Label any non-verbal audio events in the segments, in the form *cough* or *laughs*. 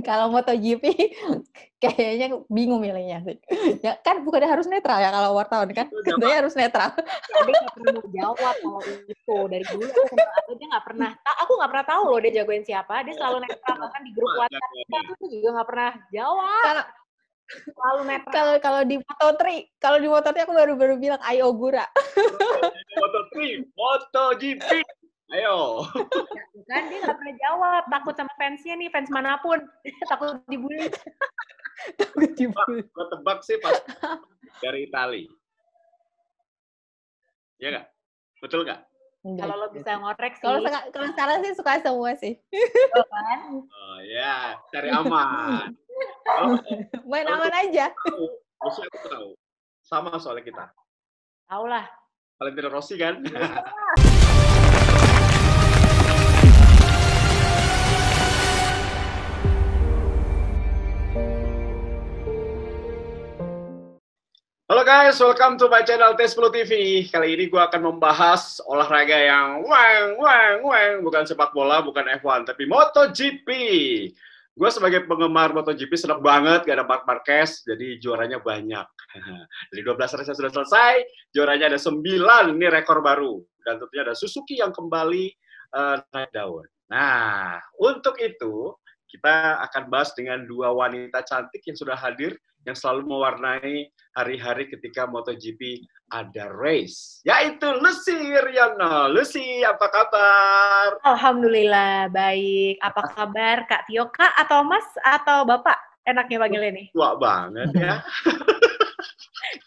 kalau MotoGP kayaknya bingung milihnya sih. Ya kan bukannya harus netral ya kalau wartawan kan, katanya harus netral. Tapi dia nggak pernah jawab kalau itu dari dulu aku aku dia nggak pernah. Aku nggak pernah tahu loh dia jagoin siapa. Dia selalu netral bahkan di grup WhatsApp aku juga nggak pernah jawab. Kalau selalu netral. Kalau kalau di Moto3, kalau di Moto3 aku baru baru bilang Ayo Gura. Moto3, MotoGP. Ayo. Bukan dia nggak pernah jawab, takut sama fansnya nih, fans manapun, *laughs* takut dibully. *laughs* takut dibully. Gue tebak sih pas dari Itali. Iya gak? Betul gak? Kalau lo bisa ngorek sih. Kalau kalau sih suka semua sih. Kan? Oh ya, cari aman. Oh, *laughs* Main aman aja. Tahu, aku tahu. Sama soalnya kita. Tahu lah. tidak Rossi kan? Iya. Halo guys, welcome to my channel Tes 10 TV. Kali ini gue akan membahas olahraga yang weng, weng, weng. Bukan sepak bola, bukan F1, tapi MotoGP. Gue sebagai penggemar MotoGP senang banget, gak ada Mark Marquez, jadi juaranya banyak. *laughs* Dari 12 race sudah selesai, juaranya ada 9, ini rekor baru. Dan tentunya ada Suzuki yang kembali uh, naik daun. Nah, untuk itu, kita akan bahas dengan dua wanita cantik yang sudah hadir yang selalu mewarnai hari-hari ketika MotoGP ada race, yaitu Lucy Riano. Lucy, apa kabar? Alhamdulillah, baik. Apa kabar Kak Tio, Kak, atau Mas, atau Bapak? Enaknya panggilnya nih. Tua banget ya. *laughs*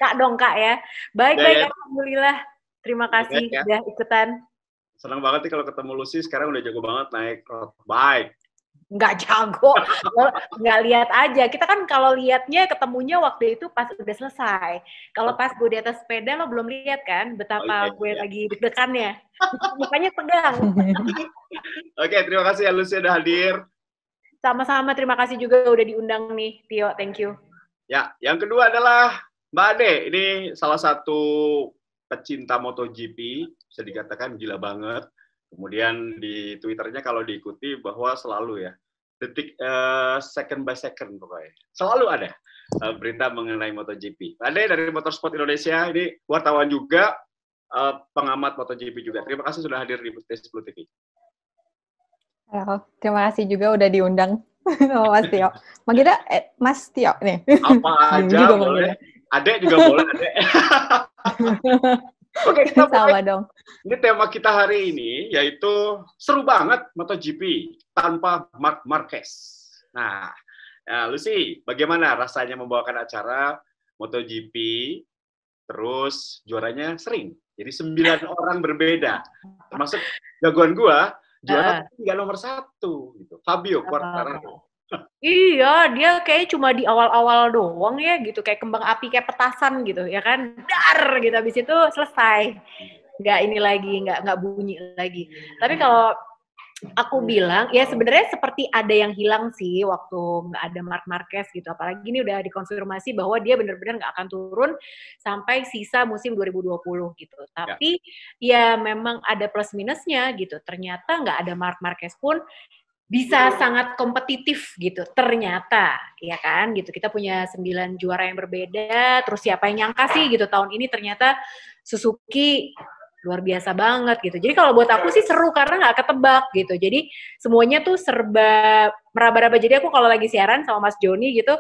kak dong, Kak ya. Baik-baik, ya, iya. Alhamdulillah. Terima kasih ya, ya. ikutan. Senang banget nih kalau ketemu Lucy, sekarang udah jago banget naik road bike nggak jago, nggak lihat aja. Kita kan kalau lihatnya ketemunya waktu itu pas udah selesai. Kalau pas gue di atas sepeda lo belum lihat kan betapa okay, oh iya, gue yeah. lagi deg-degannya. Mukanya tegang. *laughs* Oke, okay, terima kasih ya Lucy udah hadir. Sama-sama, terima kasih juga udah diundang nih Tio, thank you. Ya, yang kedua adalah Mbak Ade, ini salah satu pecinta MotoGP, bisa dikatakan gila banget Kemudian di Twitternya kalau diikuti bahwa selalu ya detik uh, second by second pokoknya selalu ada uh, berita mengenai MotoGP. Ada dari Motorsport Indonesia ini wartawan juga uh, pengamat MotoGP juga. Terima kasih sudah hadir di Butis Blue TV. Halo, terima kasih juga udah diundang *laughs* sama Mas Tio. Mas eh, Mas Tio nih. Apa *laughs* aja juga boleh. Ade juga *laughs* boleh, Ade. Oke, kita *laughs* sama dong. Ini tema kita hari ini yaitu seru banget MotoGP tanpa Mark Marquez. Nah, nah Lucy, bagaimana rasanya membawakan acara MotoGP terus juaranya sering. Jadi sembilan *laughs* orang berbeda. Termasuk jagoan gua juara uh. Ah. tinggal nomor satu gitu. Fabio ah. Quartararo. Iya, dia kayaknya cuma di awal-awal doang ya gitu, kayak kembang api kayak petasan gitu ya kan, dar gitu habis itu selesai, nggak ini lagi, nggak nggak bunyi lagi. Tapi iya. kalau aku bilang ya sebenarnya seperti ada yang hilang sih waktu nggak ada Mark Marquez gitu, apalagi ini udah dikonfirmasi bahwa dia benar-benar nggak akan turun sampai sisa musim 2020 gitu. Ya. Tapi ya, ya memang ada plus minusnya gitu. Ternyata nggak ada Mark Marquez pun bisa sangat kompetitif gitu ternyata ya kan gitu kita punya sembilan juara yang berbeda terus siapa yang nyangka sih gitu tahun ini ternyata Suzuki luar biasa banget gitu jadi kalau buat aku sih seru karena nggak ketebak gitu jadi semuanya tuh serba meraba-raba jadi aku kalau lagi siaran sama Mas Joni gitu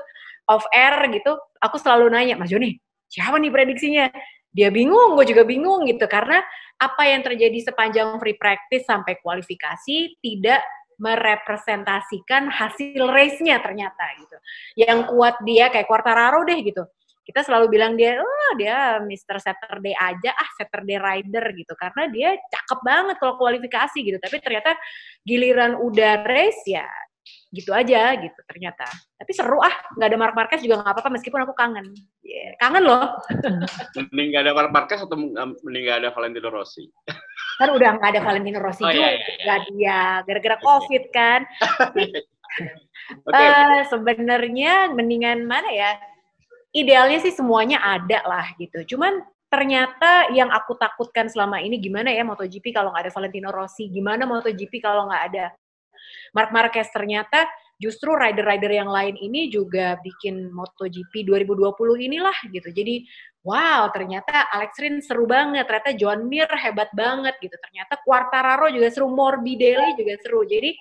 off air gitu aku selalu nanya Mas Joni siapa nih prediksinya dia bingung, gue juga bingung gitu karena apa yang terjadi sepanjang free practice sampai kualifikasi tidak merepresentasikan hasil race-nya ternyata gitu. Yang kuat dia kayak Quartararo deh gitu. Kita selalu bilang dia, oh dia Mr. Saturday aja, ah Saturday Rider gitu. Karena dia cakep banget kalau kualifikasi gitu. Tapi ternyata giliran udah race ya gitu aja gitu ternyata. Tapi seru ah, nggak ada Mark Marquez juga nggak apa-apa meskipun aku kangen. Yeah, kangen loh. Mending nggak ada Mark Marquez atau mending nggak ada Valentino Rossi? kan udah nggak ada Valentino Rossi oh, iya, juga iya, iya, iya. dia gara-gara COVID kan. *laughs* okay. uh, eh, Sebenarnya mendingan mana ya? Idealnya sih semuanya ada lah gitu. Cuman ternyata yang aku takutkan selama ini gimana ya MotoGP kalau nggak ada Valentino Rossi, gimana MotoGP kalau nggak ada Mark Marquez ternyata justru rider-rider yang lain ini juga bikin MotoGP 2020 inilah gitu. Jadi wow ternyata Alex Rins seru banget, ternyata John Mir hebat banget gitu. Ternyata Quartararo juga seru, Morbidelli juga seru. Jadi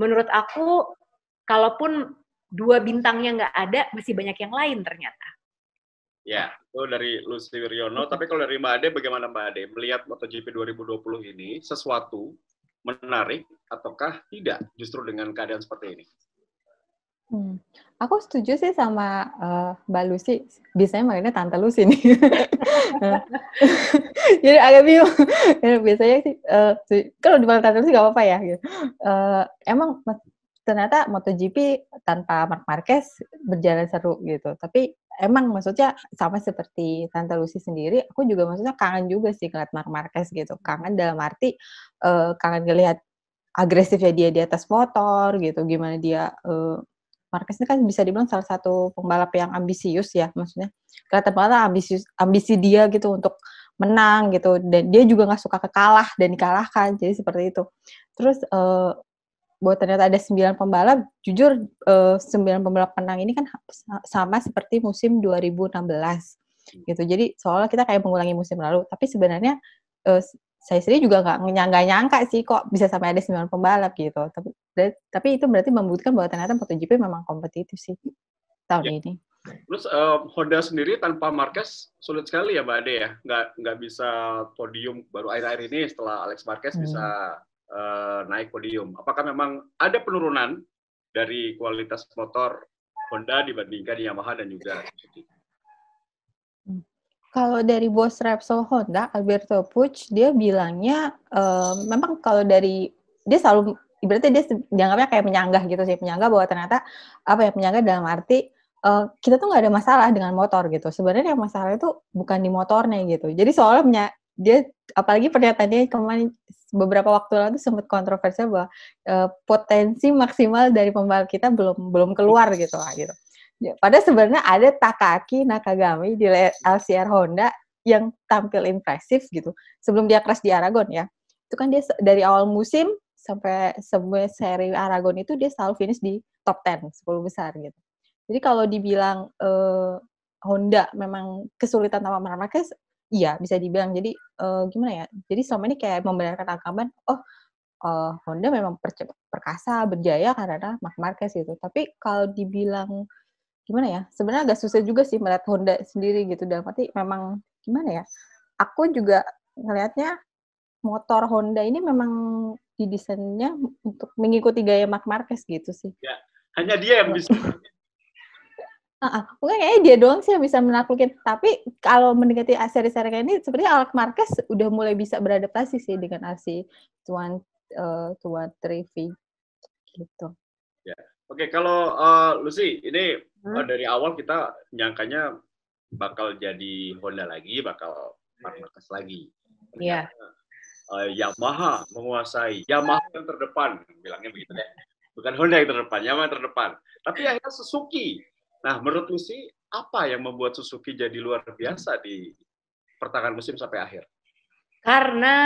menurut aku kalaupun dua bintangnya nggak ada masih banyak yang lain ternyata. Ya, itu dari Lucy Wiryono. Tapi kalau dari Mbak Ade, bagaimana Mbak Ade melihat MotoGP 2020 ini sesuatu menarik ataukah tidak justru dengan keadaan seperti ini? Hmm. Aku setuju sih sama uh, Mbak Lucy. Biasanya makanya Tante Lucy nih. *laughs* Jadi agak bingung. *laughs* Biasanya sih, uh, kalau dipanggil Tante Lucy gak apa-apa ya. Gitu. Uh, emang ternyata MotoGP tanpa Mark Marquez berjalan seru gitu. Tapi emang maksudnya sama seperti Tante Lucy sendiri, aku juga maksudnya kangen juga sih ngeliat Mark Marquez gitu. Kangen dalam arti uh, kangen ngelihat agresifnya dia di atas motor gitu, gimana dia uh, Marquez ini kan bisa dibilang salah satu pembalap yang ambisius ya, maksudnya kelihatan banget ambisius, ambisi dia gitu untuk menang gitu, dan dia juga nggak suka kekalah dan dikalahkan, jadi seperti itu. Terus uh, buat ternyata ada sembilan pembalap, jujur uh, pembalap menang ini kan sama seperti musim 2016 gitu. Jadi seolah kita kayak mengulangi musim lalu, tapi sebenarnya uh, saya sendiri juga nggak nyangka nyangka sih kok bisa sampai ada sembilan pembalap gitu. Tapi tapi itu berarti membuktikan bahwa ternyata MotoGP memang kompetitif sih tahun ya. ini. Terus uh, Honda sendiri tanpa Marquez sulit sekali ya Mbak Ade ya, nggak nggak bisa podium baru akhir-akhir ini setelah Alex Marquez hmm. bisa uh, naik podium. Apakah memang ada penurunan dari kualitas motor Honda dibandingkan Yamaha dan juga Suzuki? Hmm. Kalau dari bos Repsol Honda Alberto Puig, dia bilangnya uh, memang kalau dari dia selalu Ibaratnya dia dianggapnya kayak penyanggah gitu sih penyanggah bahwa ternyata apa ya penyanggah dalam arti uh, kita tuh nggak ada masalah dengan motor gitu sebenarnya yang masalah itu bukan di motornya gitu jadi soalnya dia apalagi pernyataannya kemarin beberapa waktu lalu sempat kontroversial bahwa uh, potensi maksimal dari pembalap kita belum belum keluar gitu lah gitu ya, padahal sebenarnya ada Takaki Nakagami di LCR Honda yang tampil impresif gitu sebelum dia crash di Aragon ya itu kan dia dari awal musim sampai semua seri Aragon itu dia selalu finish di top 10, 10 besar gitu. Jadi kalau dibilang eh, Honda memang kesulitan tanpa Marquez, iya bisa dibilang. Jadi eh, gimana ya? Jadi selama ini kayak membenarkan rekaman, oh eh, Honda memang perkasa berjaya karena Mark Marquez gitu. Tapi kalau dibilang gimana ya? Sebenarnya agak susah juga sih melihat Honda sendiri gitu. Dalam arti memang gimana ya? Aku juga ngelihatnya motor Honda ini memang didesainnya untuk mengikuti gaya Mark Marquez gitu sih. Ya, hanya dia yang bisa. Uh, *laughs* mungkin dia doang sih yang bisa menaklukin. Tapi kalau mendekati seri-seri kayak ini, sepertinya Mark Marquez udah mulai bisa beradaptasi sih dengan RC Tuan eh, Tuan Trivi gitu. Ya. Oke, okay, kalau uh, Lucy, ini hmm? uh, dari awal kita nyangkanya bakal jadi Honda lagi, bakal Mark iya. Marquez lagi. Iya uh, Yamaha menguasai Yamaha yang terdepan bilangnya begitu deh bukan Honda yang terdepan Yamaha yang terdepan tapi akhirnya Suzuki nah menurut Lucy apa yang membuat Suzuki jadi luar biasa di pertengahan musim sampai akhir karena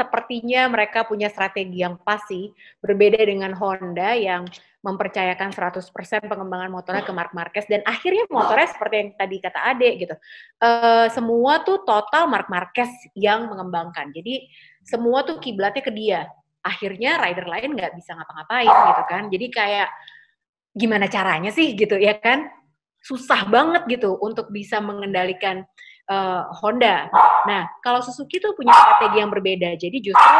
sepertinya mereka punya strategi yang pasti berbeda dengan Honda yang mempercayakan 100% pengembangan motornya ke Mark Marquez dan akhirnya motornya seperti yang tadi kata Ade gitu. Uh, semua tuh total Mark Marquez yang mengembangkan. Jadi semua tuh kiblatnya ke dia akhirnya rider lain nggak bisa ngapa-ngapain gitu kan jadi kayak gimana caranya sih gitu ya kan susah banget gitu untuk bisa mengendalikan uh, Honda. Nah, kalau Suzuki tuh punya strategi yang berbeda. Jadi justru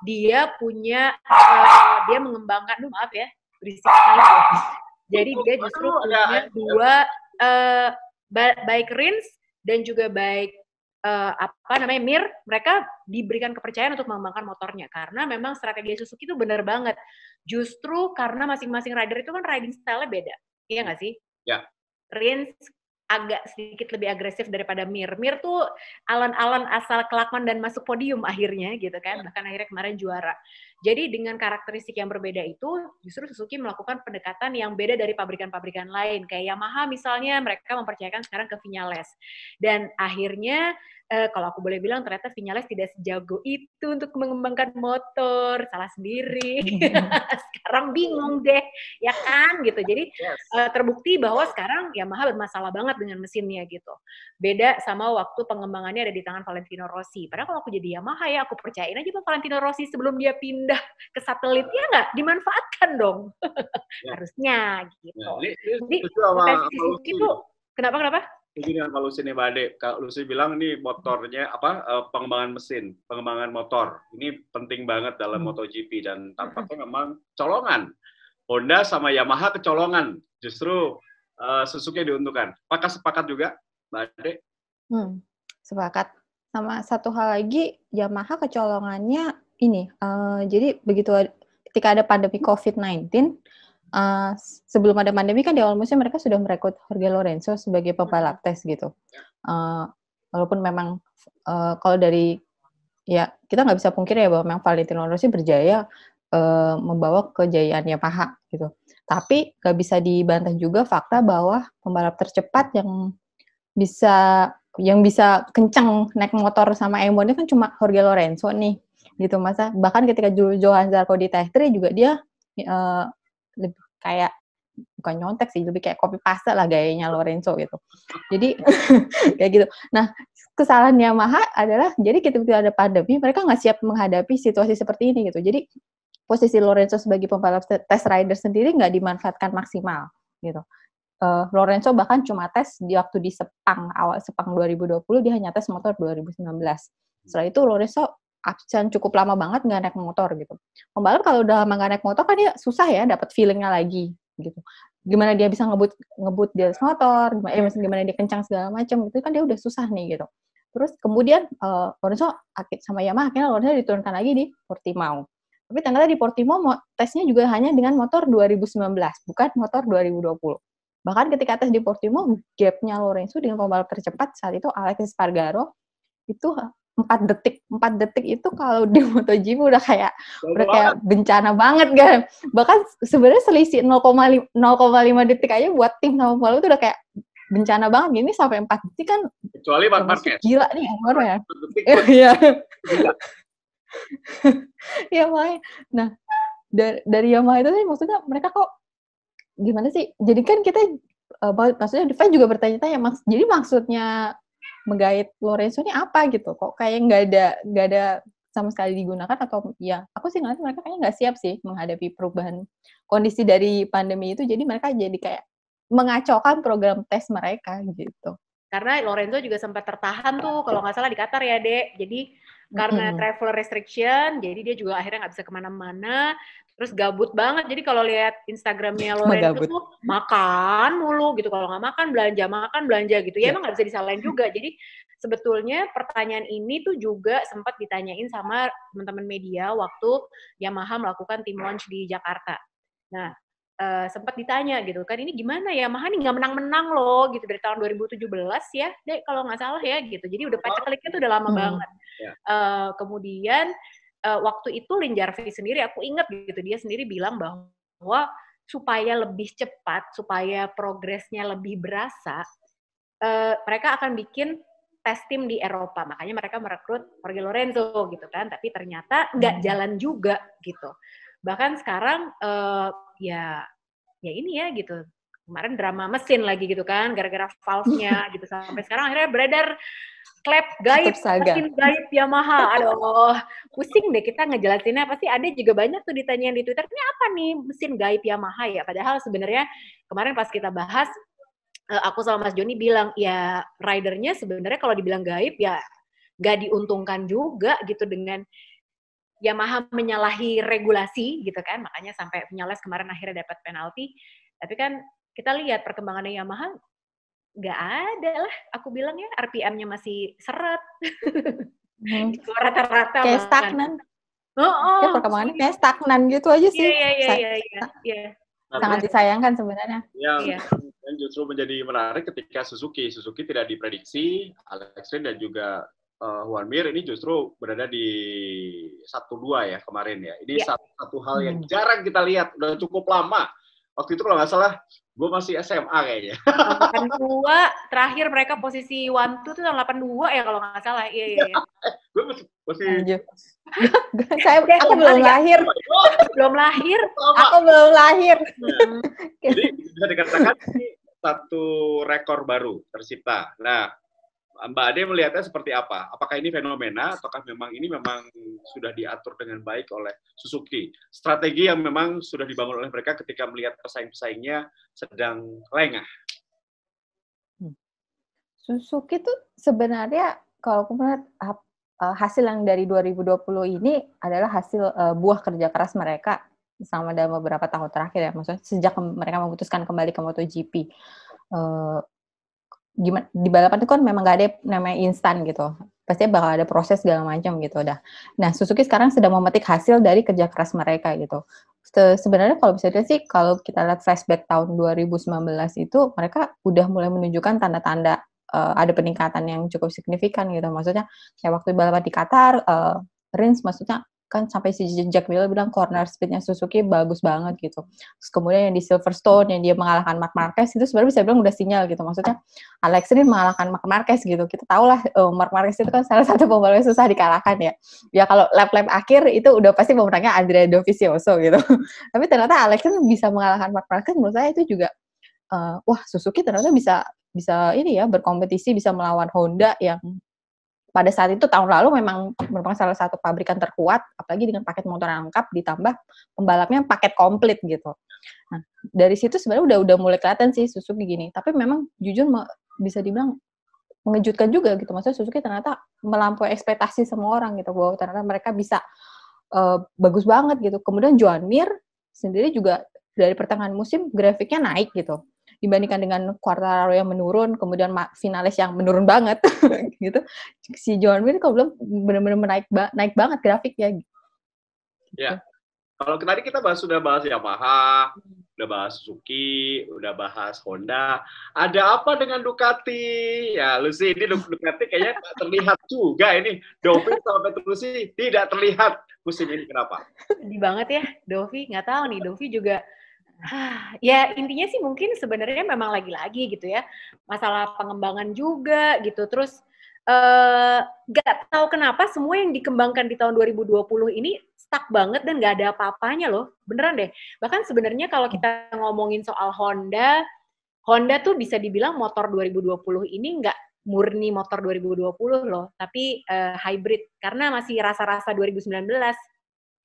dia punya uh, dia mengembangkan, oh, maaf ya, berisik ya. Jadi dia justru punya dua uh, eh, baik rins dan juga bike uh, apa namanya Mir, mereka diberikan kepercayaan untuk mengembangkan motornya karena memang strategi Suzuki itu benar banget. Justru karena masing-masing rider itu kan riding style-nya beda. Iya nggak sih? Ya. Rins agak sedikit lebih agresif daripada Mir. Mir tuh alon-alon asal kelakuan dan masuk podium akhirnya gitu kan, ya. bahkan akhirnya kemarin juara. Jadi dengan karakteristik yang berbeda itu justru Suzuki melakukan pendekatan yang beda dari pabrikan-pabrikan lain. Kayak Yamaha misalnya mereka mempercayakan sekarang ke Vinales. Dan akhirnya eh, kalau aku boleh bilang ternyata Vinales tidak sejago itu untuk mengembangkan motor, salah sendiri. *laughs* *laughs* sekarang bingung deh, ya kan gitu. Jadi yes. eh, terbukti bahwa sekarang Yamaha bermasalah banget dengan mesinnya gitu. Beda sama waktu pengembangannya ada di tangan Valentino Rossi. Padahal kalau aku jadi Yamaha ya aku percayain aja Pak Valentino Rossi sebelum dia pindah pindah ke satelit ya nggak dimanfaatkan dong ya. harusnya gitu. Ya, ini Jadi potensi itu kenapa kenapa? Begini sama Lucy Bade, Kak Lucy bilang ini motornya apa eh, pengembangan mesin, pengembangan motor. Ini penting banget dalam hmm. MotoGP dan tampaknya memang colongan. Honda sama Yamaha kecolongan, justru uh, Suzuki diuntungkan. Apakah sepakat juga, Bade Hmm, sepakat. Sama satu hal lagi, Yamaha kecolongannya ini uh, jadi begitu ketika ada pandemi COVID-19 uh, eh, sebelum ada pandemi kan di awal musim mereka sudah merekrut Jorge Lorenzo sebagai pembalap tes gitu uh, walaupun memang uh, kalau dari ya kita nggak bisa pungkir ya bahwa memang Valentino Rossi berjaya uh, membawa kejayaannya paha gitu tapi nggak bisa dibantah juga fakta bahwa pembalap tercepat yang bisa yang bisa kencang naik motor sama Emonnya kan cuma Jorge Lorenzo nih gitu masa bahkan ketika Johan Zarko di Teh Tri juga dia uh, lebih kayak bukan nyontek sih lebih kayak copy paste lah gayanya Lorenzo gitu jadi *laughs* kayak gitu nah kesalahan Yamaha adalah jadi ketika ada pandemi mereka nggak siap menghadapi situasi seperti ini gitu jadi posisi Lorenzo sebagai pembalap test rider sendiri nggak dimanfaatkan maksimal gitu uh, Lorenzo bahkan cuma tes di waktu di Sepang awal Sepang 2020 dia hanya tes motor 2019. Setelah itu Lorenzo absen cukup lama banget nggak naik motor gitu. Pembalap kalau udah lama nggak naik motor kan dia susah ya dapat feelingnya lagi gitu. Gimana dia bisa ngebut ngebut di motor, gimana, eh, gimana dia kencang segala macam itu kan dia udah susah nih gitu. Terus kemudian uh, Lorenzo sama Yamaha akhirnya Lorenzo diturunkan lagi di Portimao. Tapi ternyata di Portimao tesnya juga hanya dengan motor 2019, bukan motor 2020. Bahkan ketika tes di Portimao, gapnya Lorenzo dengan pembalap tercepat saat itu Alex Spargaro itu empat detik empat detik itu kalau di *laughs* MotoGP udah kayak udah kayak bencana banget kan bahkan sebenarnya selisih 0,5 0,5 detik aja buat tim sama pembalap itu udah kayak bencana banget gini sampai empat detik kan kecuali Mark Marquez gila nih orang ya *laughs* iya iya Mai nah dari, dari Yamaha itu sih maksudnya mereka kok gimana sih jadi kan kita uh, maksudnya Devan juga bertanya-tanya mak jadi maksudnya menggait Lorenzo ini apa gitu kok kayak nggak ada nggak ada sama sekali digunakan atau ya aku sih ngeliat mereka kayaknya nggak siap sih menghadapi perubahan kondisi dari pandemi itu jadi mereka jadi kayak mengacaukan program tes mereka gitu karena Lorenzo juga sempat tertahan tuh iya. kalau nggak salah di Qatar ya dek jadi karena mm -hmm. travel restriction jadi dia juga akhirnya nggak bisa kemana-mana terus gabut banget jadi kalau lihat Instagramnya *laughs* lo itu tuh makan mulu gitu kalau nggak makan belanja makan belanja gitu ya, yeah. emang nggak bisa disalahin juga jadi sebetulnya pertanyaan ini tuh juga sempat ditanyain sama teman-teman media waktu Yamaha melakukan tim launch di Jakarta nah Uh, sempat ditanya gitu kan ini gimana ya Maha nih nggak menang-menang loh gitu dari tahun 2017 ya deh kalau nggak salah ya gitu jadi udah pacar keliknya tuh udah lama hmm. banget yeah. Iya. uh, kemudian uh, waktu itu Lin Jarvis sendiri aku ingat gitu dia sendiri bilang bahwa supaya lebih cepat, supaya progresnya lebih berasa, uh, mereka akan bikin tes tim di Eropa. Makanya mereka merekrut Jorge Lorenzo gitu kan, tapi ternyata nggak hmm. jalan juga gitu. Bahkan sekarang uh, ya ya ini ya gitu kemarin drama mesin lagi gitu kan gara-gara valve-nya *laughs* gitu sampai sekarang akhirnya beredar klep gaib mesin gaib Yamaha aduh pusing deh kita ngejelasinnya pasti ada juga banyak tuh ditanya di Twitter ini apa nih mesin gaib Yamaha ya padahal sebenarnya kemarin pas kita bahas eh, aku sama Mas Joni bilang ya ridernya sebenarnya kalau dibilang gaib ya gak diuntungkan juga gitu dengan Yamaha menyalahi regulasi gitu kan makanya sampai penyales kemarin akhirnya dapat penalti tapi kan kita lihat perkembangannya Yamaha nggak ada lah aku bilang ya RPM-nya masih seret hmm. *laughs* rata-rata kayak stagnan oh, oh. Ya, perkembangannya kayak stagnan gitu aja sih iya iya iya iya, iya. Nah, sangat disayangkan sebenarnya yang, iya. yeah. justru menjadi menarik ketika Suzuki Suzuki tidak diprediksi Alex Rin dan juga uh, Juan Mir ini justru berada di satu dua ya kemarin ya. Ini yeah. satu, satu hal yang hmm. jarang kita lihat udah cukup lama waktu itu kalau nggak salah gue masih SMA kayaknya. 82, *laughs* terakhir mereka posisi one two tuh tahun 82 ya kalau nggak salah. Iya, iya, iya. *laughs* gue masih, masih... *laughs* Saya, aku belum lahir. belum lahir. Aku belum lahir. Jadi bisa dikatakan satu rekor baru tercipta. Nah, Mbak Ade melihatnya seperti apa? Apakah ini fenomena ataukah memang ini memang sudah diatur dengan baik oleh Suzuki? Strategi yang memang sudah dibangun oleh mereka ketika melihat pesaing-pesaingnya sedang lengah. Hmm. Suzuki itu sebenarnya kalau aku melihat eh, hasil yang dari 2020 ini adalah hasil eh, buah kerja keras mereka selama dalam beberapa tahun terakhir ya, maksudnya sejak mereka memutuskan kembali ke MotoGP. Eh, gimana di balapan itu kan memang gak ada namanya instan gitu pasti bakal ada proses segala macam gitu dah nah Suzuki sekarang sedang memetik hasil dari kerja keras mereka gitu Se sebenarnya kalau bisa dilihat sih kalau kita lihat flashback tahun 2019 itu mereka udah mulai menunjukkan tanda-tanda uh, ada peningkatan yang cukup signifikan gitu maksudnya kayak waktu balapan di Qatar uh, Rins maksudnya kan sampai si Jack Miller bilang corner speednya Suzuki bagus banget gitu. Terus kemudian yang di Silverstone yang dia mengalahkan Mark Marquez itu sebenarnya bisa bilang udah sinyal gitu. Maksudnya Alex ini mengalahkan Mark Marquez gitu. Kita tahu lah uh, eh, Mark Marquez itu kan salah satu pembalap yang susah dikalahkan ya. Ya kalau lap-lap akhir itu udah pasti pemenangnya Andrea Dovizioso gitu. *laughs* Tapi ternyata Alex kan bisa mengalahkan Mark Marquez menurut saya itu juga uh, wah Suzuki ternyata bisa bisa ini ya berkompetisi bisa melawan Honda yang pada saat itu tahun lalu memang merupakan salah satu pabrikan terkuat, apalagi dengan paket motor yang lengkap ditambah pembalapnya paket komplit gitu. Nah, dari situ sebenarnya udah udah mulai kelihatan sih Suzuki gini, tapi memang jujur bisa dibilang mengejutkan juga gitu. Maksudnya Suzuki ternyata melampaui ekspektasi semua orang gitu bahwa ternyata mereka bisa uh, bagus banget gitu. Kemudian Joan Mir sendiri juga dari pertengahan musim grafiknya naik gitu dibandingkan dengan Quartararo yang menurun, kemudian finalis yang menurun banget *laughs* gitu. Si John Mir kalau belum benar-benar naik ba naik banget grafiknya. Gitu. Ya. Kalau tadi kita bahas sudah bahas Yamaha, sudah udah bahas Suzuki, udah bahas Honda. Ada apa dengan Ducati? Ya, Lucy, ini Ducati kayaknya tak terlihat juga ini. Dovi sama Petrucci tidak terlihat musim ini kenapa? Sedih banget ya, Dovi. Nggak tahu nih, Dovi juga ya intinya sih mungkin sebenarnya memang lagi-lagi gitu ya masalah pengembangan juga gitu terus eh gak tahu kenapa semua yang dikembangkan di tahun 2020 ini stuck banget dan nggak ada apa-apanya loh beneran deh bahkan sebenarnya kalau kita ngomongin soal Honda Honda tuh bisa dibilang motor 2020 ini nggak murni motor 2020 loh tapi uh, hybrid karena masih rasa-rasa 2019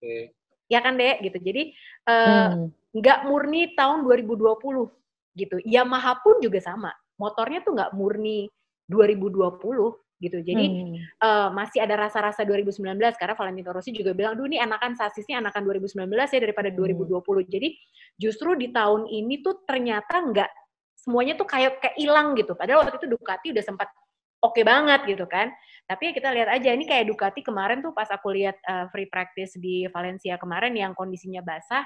Oke. Okay ya kan dek gitu jadi eh, hmm. nggak uh, hmm. murni tahun 2020 gitu Yamaha pun juga sama motornya tuh nggak murni 2020 gitu jadi hmm. uh, masih ada rasa-rasa 2019 karena Valentino Rossi juga bilang duh ini anakan sasisnya anakan 2019 ya daripada hmm. 2020 jadi justru di tahun ini tuh ternyata nggak semuanya tuh kayak kayak hilang gitu padahal waktu itu Ducati udah sempat oke okay banget gitu kan. Tapi ya kita lihat aja ini kayak Ducati kemarin tuh pas aku lihat uh, free practice di Valencia kemarin yang kondisinya basah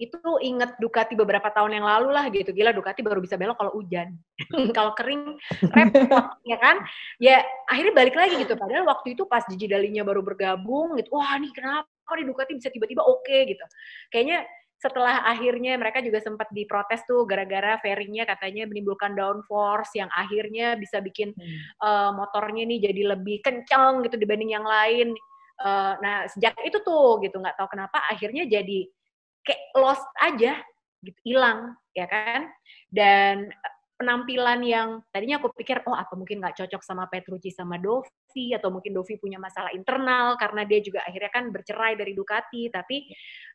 itu inget Ducati beberapa tahun yang lalu lah gitu. Gila Ducati baru bisa belok kalau hujan. *laughs* kalau kering repot *laughs* ya kan? Ya akhirnya balik lagi gitu. Padahal waktu itu pas Gigi Dalinya baru bergabung gitu. Wah, nih kenapa nih Ducati bisa tiba-tiba oke okay, gitu. Kayaknya setelah akhirnya mereka juga sempat diprotes tuh gara-gara fairingnya katanya menimbulkan downforce yang akhirnya bisa bikin hmm. uh, motornya nih jadi lebih kencang gitu dibanding yang lain. Uh, nah sejak itu tuh gitu nggak tahu kenapa akhirnya jadi kayak lost aja gitu hilang ya kan dan penampilan yang tadinya aku pikir oh apa mungkin nggak cocok sama Petrucci sama Dovi atau mungkin Dovi punya masalah internal karena dia juga akhirnya kan bercerai dari Ducati tapi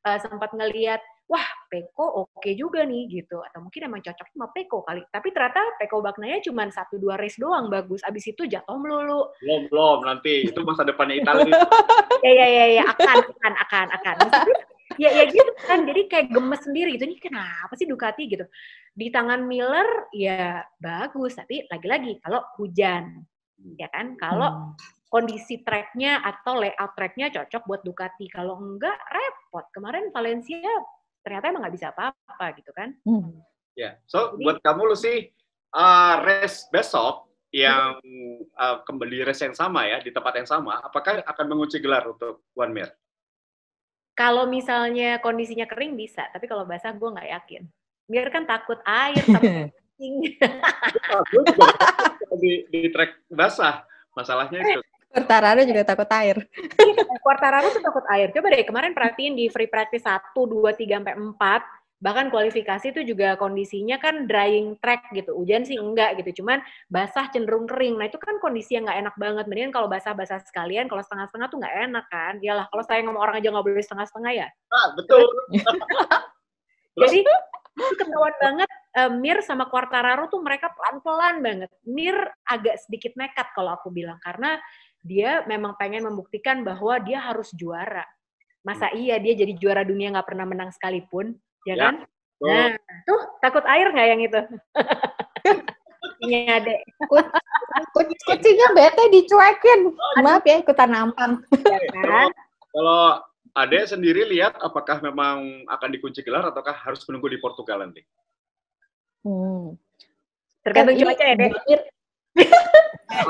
uh, sempat ngelihat wah Peko oke okay juga nih gitu atau mungkin emang cocok sama Peko kali tapi ternyata Peko Bagnaya cuma satu dua race doang bagus abis itu jatuh melulu belum belum nanti itu masa depannya Italia *laughs* ya ya ya, ya. akan akan akan akan ya ya gitu kan jadi kayak gemes sendiri gitu ini kenapa sih Ducati gitu di tangan Miller ya bagus tapi lagi-lagi kalau hujan ya kan kalau hmm. kondisi treknya atau layout treknya cocok buat Ducati kalau enggak repot kemarin Valencia ternyata emang nggak bisa apa-apa gitu kan hmm. ya yeah. so Jadi, buat kamu lu sih uh, race besok yang uh, kembali race yang sama ya di tempat yang sama apakah akan mengunci gelar untuk One Mir kalau misalnya kondisinya kering bisa, tapi kalau basah gue nggak yakin. Mir kan takut air, *laughs* takut kucing. di, di trek basah, masalahnya itu. Quartararo juga takut air. Iya, Quartararo tuh takut air. Coba deh kemarin perhatiin di free practice 1, 2, 3, sampai 4, bahkan kualifikasi itu juga kondisinya kan drying track gitu hujan sih enggak gitu cuman basah cenderung kering nah itu kan kondisi yang nggak enak banget mendingan kalau basah-basah sekalian kalau setengah-setengah tuh nggak enak kan iyalah kalau saya ngomong orang aja nggak boleh setengah-setengah ya ah, betul *laughs* jadi ketahuan banget uh, Mir sama Quartararo tuh mereka pelan-pelan banget Mir agak sedikit nekat kalau aku bilang karena dia memang pengen membuktikan bahwa dia harus juara masa hmm. iya dia jadi juara dunia nggak pernah menang sekalipun Ya, ya, kan? Tuh. Nah, tuh takut air nggak yang itu? *laughs* Nyade. Kucingnya bete dicuekin. Maaf ya ikutan nampang. *laughs* Ya kan? Kalau Ade sendiri lihat apakah memang akan dikunci gelar ataukah harus menunggu di Portugal nanti? Hmm. Tergantung kan cuaca ya, Dek.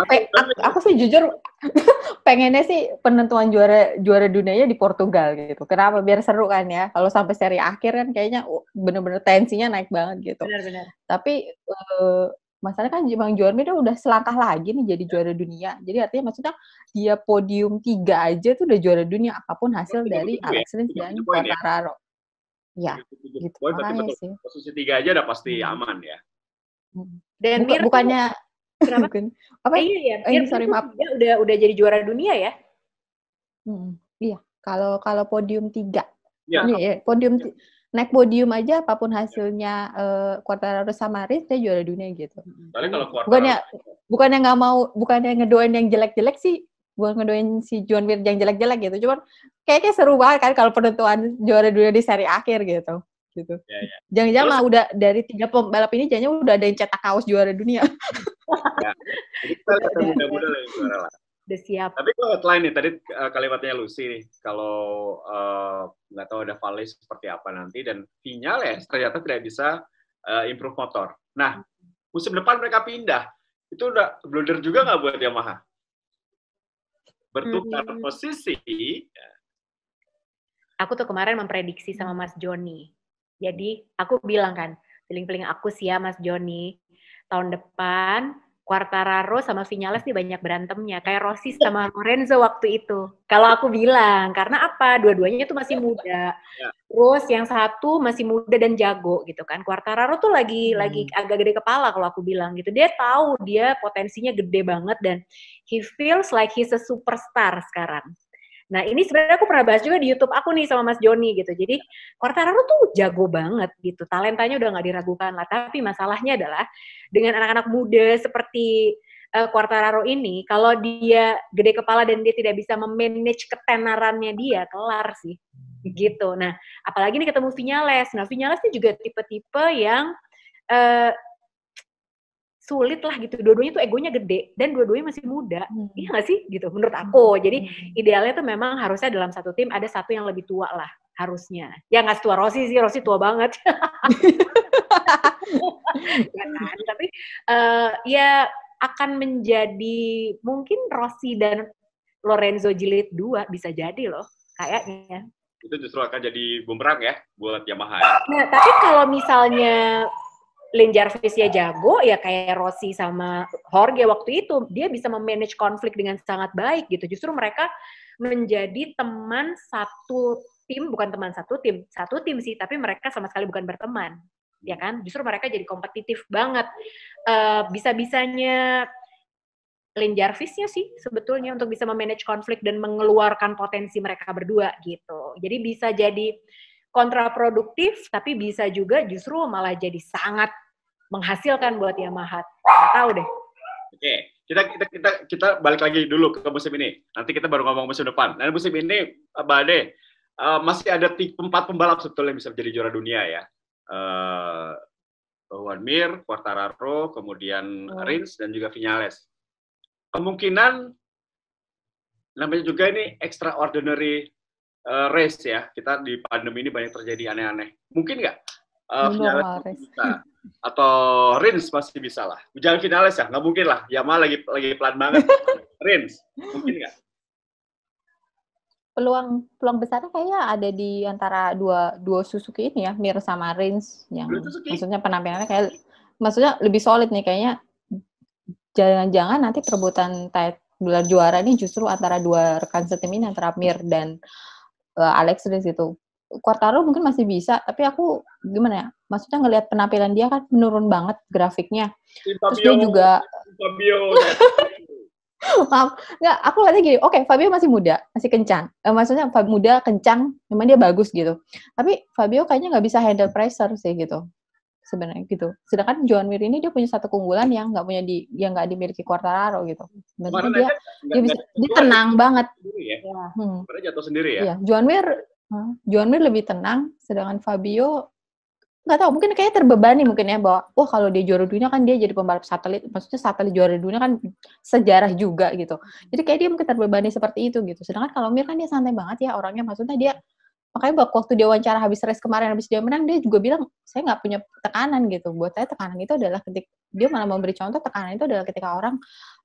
Pe aku, aku sih jujur *laughs* pengennya sih penentuan juara juara dunianya di Portugal gitu. Kenapa? Biar seru kan ya. Kalau sampai seri akhir kan kayaknya uh, bener-bener tensinya naik banget gitu. Benar-benar. Tapi uh, masalahnya kan Bang Juarmi udah selangkah lagi nih jadi iya. juara dunia. Jadi artinya maksudnya dia podium tiga aja tuh udah juara dunia apapun hasil ya, dari ya, Alex Rins dan Quartararo. Ya, ya gitu. Poin, betul. sih. Posisi tiga aja udah pasti hmm. aman ya. Hmm. Dan Buka, Mir bukannya Kenapa? Bukan. Apa? Eh, iya, iya. Eh, iya, sorry, maaf. Dia udah udah jadi juara dunia ya? Hmm, iya. Kalau kalau podium tiga, ya. Iya, ya podium ya. naik podium aja apapun hasilnya ya. uh, Quartararo sama Riz dia juara dunia gitu. Hmm. Soalnya kalau Quartararo bukannya bukannya nggak mau bukannya ngedoain yang jelek-jelek sih bukan ngedoain si John Mir yang jelek-jelek gitu. Cuman kayaknya seru banget kan kalau penentuan juara dunia di seri akhir gitu gitu. jangan ya, ya. Jangan-jangan mah udah dari tiga pembalap ini jadinya udah ada yang cetak kaos juara dunia. *laughs* ya. Kita lihat muda yang juara lah. Udah siap. Tapi kalau outline nih, tadi uh, kalimatnya Lucy nih, kalau eh, nggak uh, tahu ada valis seperti apa nanti, dan final ya ternyata tidak bisa uh, improve motor. Nah, musim depan mereka pindah. Itu udah blunder juga nggak buat Yamaha? Bertukar hmm. posisi, aku tuh kemarin memprediksi sama Mas Joni jadi aku bilang kan, feeling-feeling aku sih ya Mas Joni, tahun depan Quartararo sama Vinales nih banyak berantemnya. Kayak Rossi sama *laughs* Lorenzo waktu itu. Kalau aku bilang, karena apa? Dua-duanya tuh masih iya. muda. Iya. Terus yang satu masih muda dan jago gitu kan. Quartararo tuh lagi hmm. lagi agak gede kepala kalau aku bilang gitu. Dia tahu dia potensinya gede banget dan he feels like he's a superstar sekarang. Nah ini sebenarnya aku pernah bahas juga di YouTube aku nih sama Mas Joni gitu. Jadi Quartararo tuh jago banget gitu, talentanya udah nggak diragukan lah. Tapi masalahnya adalah dengan anak-anak muda seperti uh, Quartararo ini, kalau dia gede kepala dan dia tidak bisa memanage ketenarannya dia, kelar sih gitu. Nah apalagi nih ketemu Vinales. Nah Vinales ini juga tipe-tipe yang uh, sulit lah gitu. Dua-duanya tuh egonya gede dan dua-duanya masih muda. Hmm. Iya gak sih? Gitu menurut hmm. aku. Jadi idealnya tuh memang harusnya dalam satu tim ada satu yang lebih tua lah harusnya. Ya nggak setua Rosi sih, Rosi tua banget. *laughs* ya kan? Tapi uh, ya akan menjadi mungkin Rosi dan Lorenzo jilid dua bisa jadi loh kayaknya. Itu justru akan jadi bumerang ya buat Yamaha. Ya. Nah, tapi kalau misalnya Lin Jarvisnya jago ya kayak Rossi sama Jorge waktu itu dia bisa memanage konflik dengan sangat baik gitu justru mereka menjadi teman satu tim bukan teman satu tim satu tim sih tapi mereka sama sekali bukan berteman ya kan justru mereka jadi kompetitif banget uh, eh, bisa bisanya Lin Jarvisnya sih sebetulnya untuk bisa memanage konflik dan mengeluarkan potensi mereka berdua gitu. Jadi bisa jadi kontraproduktif tapi bisa juga justru malah jadi sangat menghasilkan buat Yamaha. Nggak tahu deh. Oke, okay. kita kita kita kita balik lagi dulu ke musim ini. Nanti kita baru ngomong musim depan. Nah musim ini, Mbak Ade, uh, eh, masih ada tiga, empat pembalap sebetulnya yang bisa menjadi juara dunia ya. Uh, Mir, Quartararo, kemudian oh. Rins, dan juga Vinales. Kemungkinan, namanya juga ini extraordinary uh, race ya. Kita di pandemi ini banyak terjadi aneh-aneh. Mungkin nggak? Uh, Vinales atau Rins masih bisa lah. Jangan finalis ya, nggak mungkin lah. Yamaha lagi lagi pelan banget. Rins, mungkin nggak? Peluang peluang besarnya kayaknya ada di antara dua dua Suzuki ini ya, Mir sama Rins yang maksudnya penampilannya kayak maksudnya lebih solid nih kayaknya. Jangan-jangan nanti perebutan title gelar juara ini justru antara dua rekan setim ini antara Mir dan uh, Alex Rins itu Quartaro mungkin masih bisa, tapi aku gimana ya? Maksudnya ngelihat penampilan dia kan menurun banget grafiknya. Fabio, Terus dia juga Fabio. *laughs* Maaf, nggak, aku lihatnya gini. Oke, okay, Fabio masih muda, masih kencang. Eh, maksudnya Fabio muda, kencang, memang dia bagus gitu. Tapi Fabio kayaknya nggak bisa handle pressure sih gitu. Sebenarnya gitu. Sedangkan Joan Mir ini dia punya satu keunggulan yang nggak punya di yang nggak dimiliki Quartararo gitu. Maksudnya dia, dia bisa dia tenang ya. banget. Sendiri ya. Ya. Hmm. jatuh sendiri ya. Iya, Joan Mir Hmm, Juan Mir lebih tenang, sedangkan Fabio nggak tahu mungkin kayaknya terbebani mungkin ya bahwa wah kalau dia juara dunia kan dia jadi pembalap satelit maksudnya satelit juara dunia kan sejarah juga gitu jadi kayak dia mungkin terbebani seperti itu gitu sedangkan kalau Mir kan dia santai banget ya orangnya maksudnya dia makanya waktu dia wawancara habis race kemarin habis dia menang dia juga bilang saya nggak punya tekanan gitu buat saya tekanan itu adalah ketika dia malah memberi contoh tekanan itu adalah ketika orang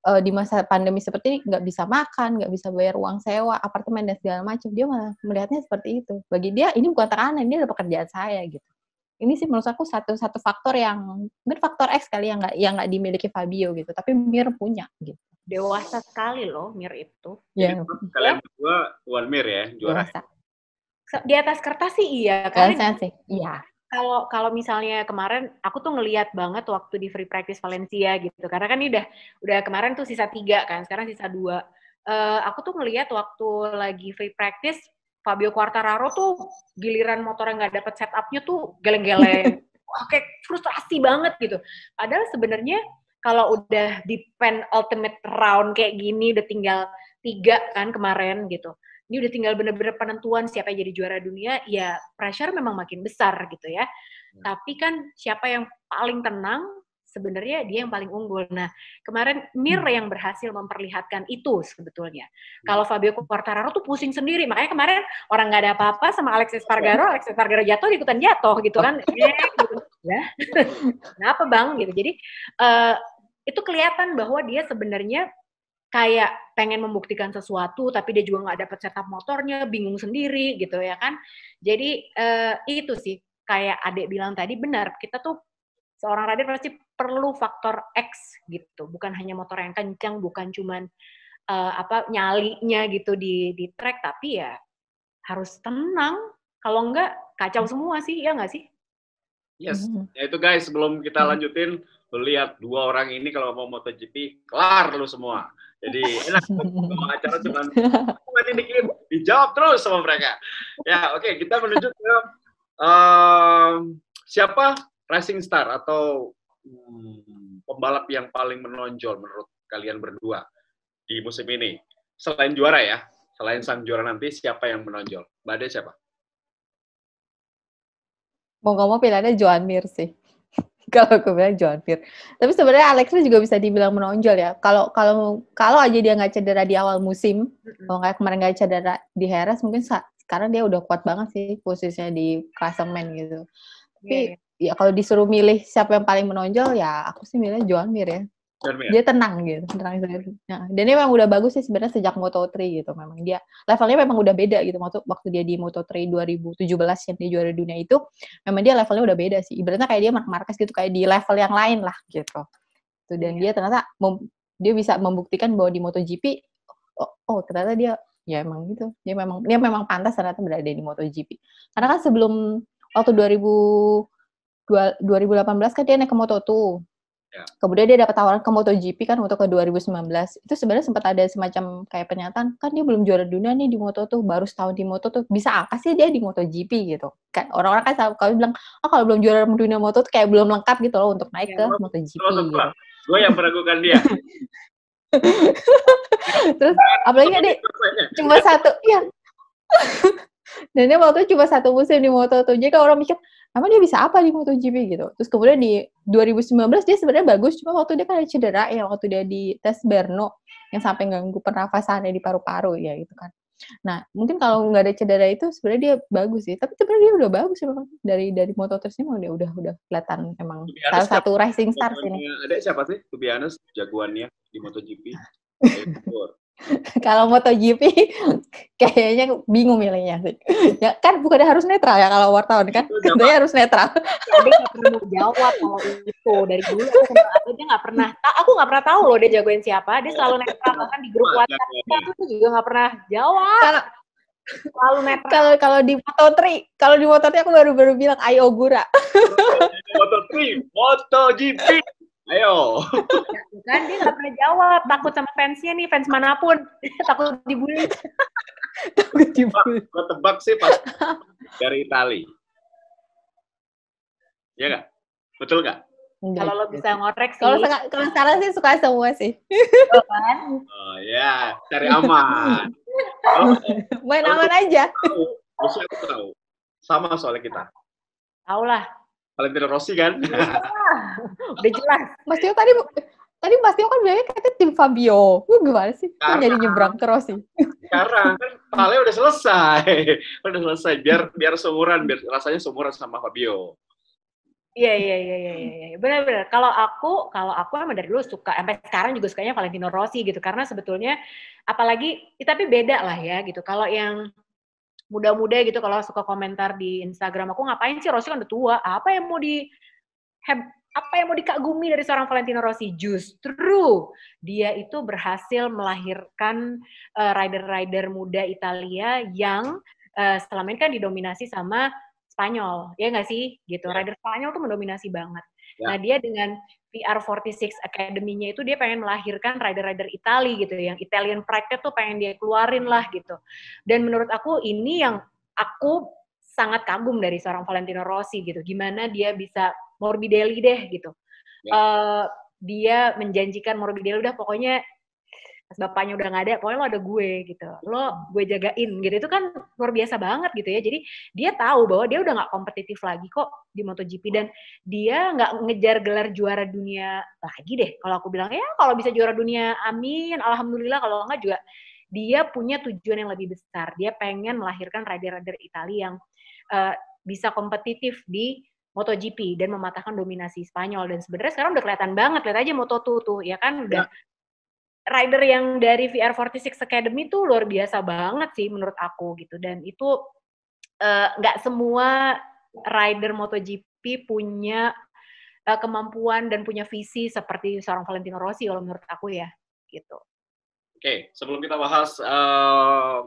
uh, di masa pandemi seperti ini nggak bisa makan, nggak bisa bayar uang sewa, apartemen dan segala macam. Dia malah melihatnya seperti itu. Bagi dia ini bukan tekanan, ini adalah pekerjaan saya gitu. Ini sih menurut aku satu satu faktor yang mungkin faktor X kali yang nggak yang nggak dimiliki Fabio gitu, tapi Mir punya gitu. Dewasa sekali loh Mir itu. Ya. Kalian berdua Wan Mir ya juara. Dewasa. Di atas kertas sih iya, karena sih. Iya kalau kalau misalnya kemarin aku tuh ngeliat banget waktu di free practice Valencia gitu karena kan ini udah udah kemarin tuh sisa tiga kan sekarang sisa dua uh, aku tuh ngeliat waktu lagi free practice Fabio Quartararo tuh giliran motor yang nggak dapet setupnya tuh geleng-geleng oke *laughs* frustrasi banget gitu padahal sebenarnya kalau udah di pen ultimate round kayak gini udah tinggal tiga kan kemarin gitu ini udah tinggal bener-bener penentuan siapa yang jadi juara dunia, ya pressure memang makin besar gitu ya. Hmm. Tapi kan siapa yang paling tenang, sebenarnya dia yang paling unggul. Nah, kemarin Mir hmm. yang berhasil memperlihatkan itu sebetulnya. Hmm. Kalau Fabio Quartararo tuh pusing sendiri, makanya kemarin orang nggak ada apa-apa sama Alexis Espargaro, Alexis Espargaro jatuh, ikutan jatuh gitu kan. eh, *laughs* gitu. Ya. ya. *laughs* Kenapa bang? Gitu. Jadi uh, itu kelihatan bahwa dia sebenarnya kayak pengen membuktikan sesuatu tapi dia juga nggak dapat setup motornya bingung sendiri gitu ya kan jadi uh, itu sih kayak adik bilang tadi benar kita tuh seorang rider pasti perlu faktor X gitu bukan hanya motor yang kencang bukan cuman uh, apa nyalinya gitu di di track tapi ya harus tenang kalau enggak kacau semua sih ya enggak sih Yes, mm -hmm. ya itu guys. Sebelum kita mm-hmm. lanjutin, lu lihat dua orang ini kalau mau MotoGP kelar lu semua jadi enak mau acara cuman nanti *laughs* dikirim dijawab terus sama mereka ya oke okay, kita menuju ke um, siapa racing star atau hmm, pembalap yang paling menonjol menurut kalian berdua di musim ini selain juara ya selain sang juara nanti siapa yang menonjol Badai siapa mau nggak mau pilihannya Joan Mir sih *laughs* kalau aku bilang John Tapi sebenarnya Alex juga bisa dibilang menonjol ya. Kalau kalau kalau aja dia nggak cedera di awal musim, mm-hmm. kalau kayak kemarin nggak cedera di Heras, mungkin saat, sekarang dia udah kuat banget sih posisinya di klasemen gitu. Tapi yeah, yeah. ya kalau disuruh milih siapa yang paling menonjol, ya aku sih milih John Pir ya dia tenang gitu tenang gitu. Nah, dan dia memang udah bagus sih sebenarnya sejak Moto3 gitu memang dia levelnya memang udah beda gitu waktu waktu dia di Moto3 2017 yang dia juara dunia itu memang dia levelnya udah beda sih ibaratnya kayak dia markas-markas gitu kayak di level yang lain lah gitu tuh dan iya. dia ternyata dia bisa membuktikan bahwa di MotoGP oh, oh ternyata dia ya emang gitu dia memang dia memang pantas ternyata berada di MotoGP karena kan sebelum waktu 2000 2018 kan dia naik ke Moto2 Ya. Kemudian dia dapat tawaran ke MotoGP kan untuk ke 2019. Itu sebenarnya sempat ada semacam kayak pernyataan kan dia belum juara dunia nih di Moto tuh, baru setahun di Moto tuh. Bisa apa sih dia di MotoGP gitu? Kan orang-orang kan selalu kalau bilang, "Oh, kalau belum juara dunia Moto tuh kayak belum lengkap gitu loh untuk naik ya, ke lo, MotoGP." Lo, lo, gitu. Gue yang meragukan dia. *laughs* Terus apalagi ada cuma satu ya. *laughs* Dan dia waktu cuma satu musim di Moto tuh. Jadi kalau orang mikir, emang dia bisa apa di MotoGP gitu. Terus kemudian di 2019 dia sebenarnya bagus, cuma waktu dia kan ada cedera ya waktu dia di tes Berno yang sampai ganggu pernafasannya di paru-paru ya gitu kan. Nah, mungkin kalau nggak ada cedera itu sebenarnya dia bagus sih. Tapi sebenarnya dia udah bagus memang dari dari moto ini mau dia udah udah kelihatan emang salah satu rising star sini. Ada siapa sih? Tobias jagoannya di MotoGP. Nah. *laughs* kalau MotoGP *laughs* kayaknya bingung milihnya sih. ya kan bukannya harus netral ya kalau wartawan kan? Kedua harus netral. Tapi dia nggak pernah mau jawab kalau itu dari dulu aku kenal aku dia nggak pernah. Aku nggak pernah tahu loh dia jagoin siapa. Dia selalu netral bahkan di grup WhatsApp aku tuh juga nggak pernah jawab. Kalau selalu netral. Kalau kalau di Moto3, kalau di Moto3 aku baru baru bilang Ayo Gura. Moto3, MotoGP. Ayo. Bukan dia nggak pernah jawab, takut sama fansnya nih, fans manapun, *laughs* takut dibully. *laughs* takut dibully. Gue tebak sih pas dari Itali. Iya gak? Betul gak? Kalau lo bisa ngorek sih. Kalau kalau salah sih suka semua sih. Kan? Oh ya, cari aman. *laughs* Main aman aja. Bisa aku tahu. Sama soalnya kita. Tau lah. Valentino Rossi kan? Udah jelas. Mas Tio tadi tadi Mas Tio kan bilangnya katanya tim Fabio. Lu gimana sih? Karena, jadi nyebrang ke Rossi? Sekarang kan Vale udah selesai. udah selesai. Biar biar seumuran, biar rasanya seumuran sama Fabio. Iya iya iya iya iya benar-benar. Kalau aku kalau aku emang dari dulu suka sampai sekarang juga sukanya Valentino Rossi gitu karena sebetulnya apalagi tapi beda lah ya gitu. Kalau yang muda-muda gitu kalau suka komentar di Instagram aku ngapain sih Rossi kan udah tua apa yang mau di apa yang mau dikagumi dari seorang Valentino Rossi justru dia itu berhasil melahirkan eh, rider-rider uh, muda Italia yang uh, selama ini kan didominasi sama Spanyol ya nggak sih gitu ya. rider Spanyol tuh mendominasi banget Ya. Nah, dia dengan VR46 Academy-nya itu dia pengen melahirkan rider-rider Italia gitu, yang Italian pride tuh pengen dia keluarin lah gitu. Dan menurut aku ini yang aku sangat kagum dari seorang Valentino Rossi gitu, gimana dia bisa Morbidelli deh gitu. Yeah. Ya. Uh, dia menjanjikan Morbidelli udah pokoknya pas bapaknya udah nggak ada pokoknya lo ada gue gitu lo gue jagain gitu itu kan luar biasa banget gitu ya jadi dia tahu bahwa dia udah nggak kompetitif lagi kok di MotoGP dan dia nggak ngejar gelar juara dunia lagi deh kalau aku bilang ya kalau bisa juara dunia amin alhamdulillah kalau nggak juga dia punya tujuan yang lebih besar dia pengen melahirkan rider-rider Italia yang uh, bisa kompetitif di MotoGP dan mematahkan dominasi Spanyol dan sebenarnya sekarang udah kelihatan banget lihat aja Moto2 tuh ya kan udah ya rider yang dari VR46 Academy itu luar biasa banget sih menurut aku gitu dan itu eh, nggak uh, semua rider MotoGP punya uh, kemampuan dan punya visi seperti seorang Valentino Rossi kalau menurut aku ya gitu. Oke, okay, sebelum kita bahas uh,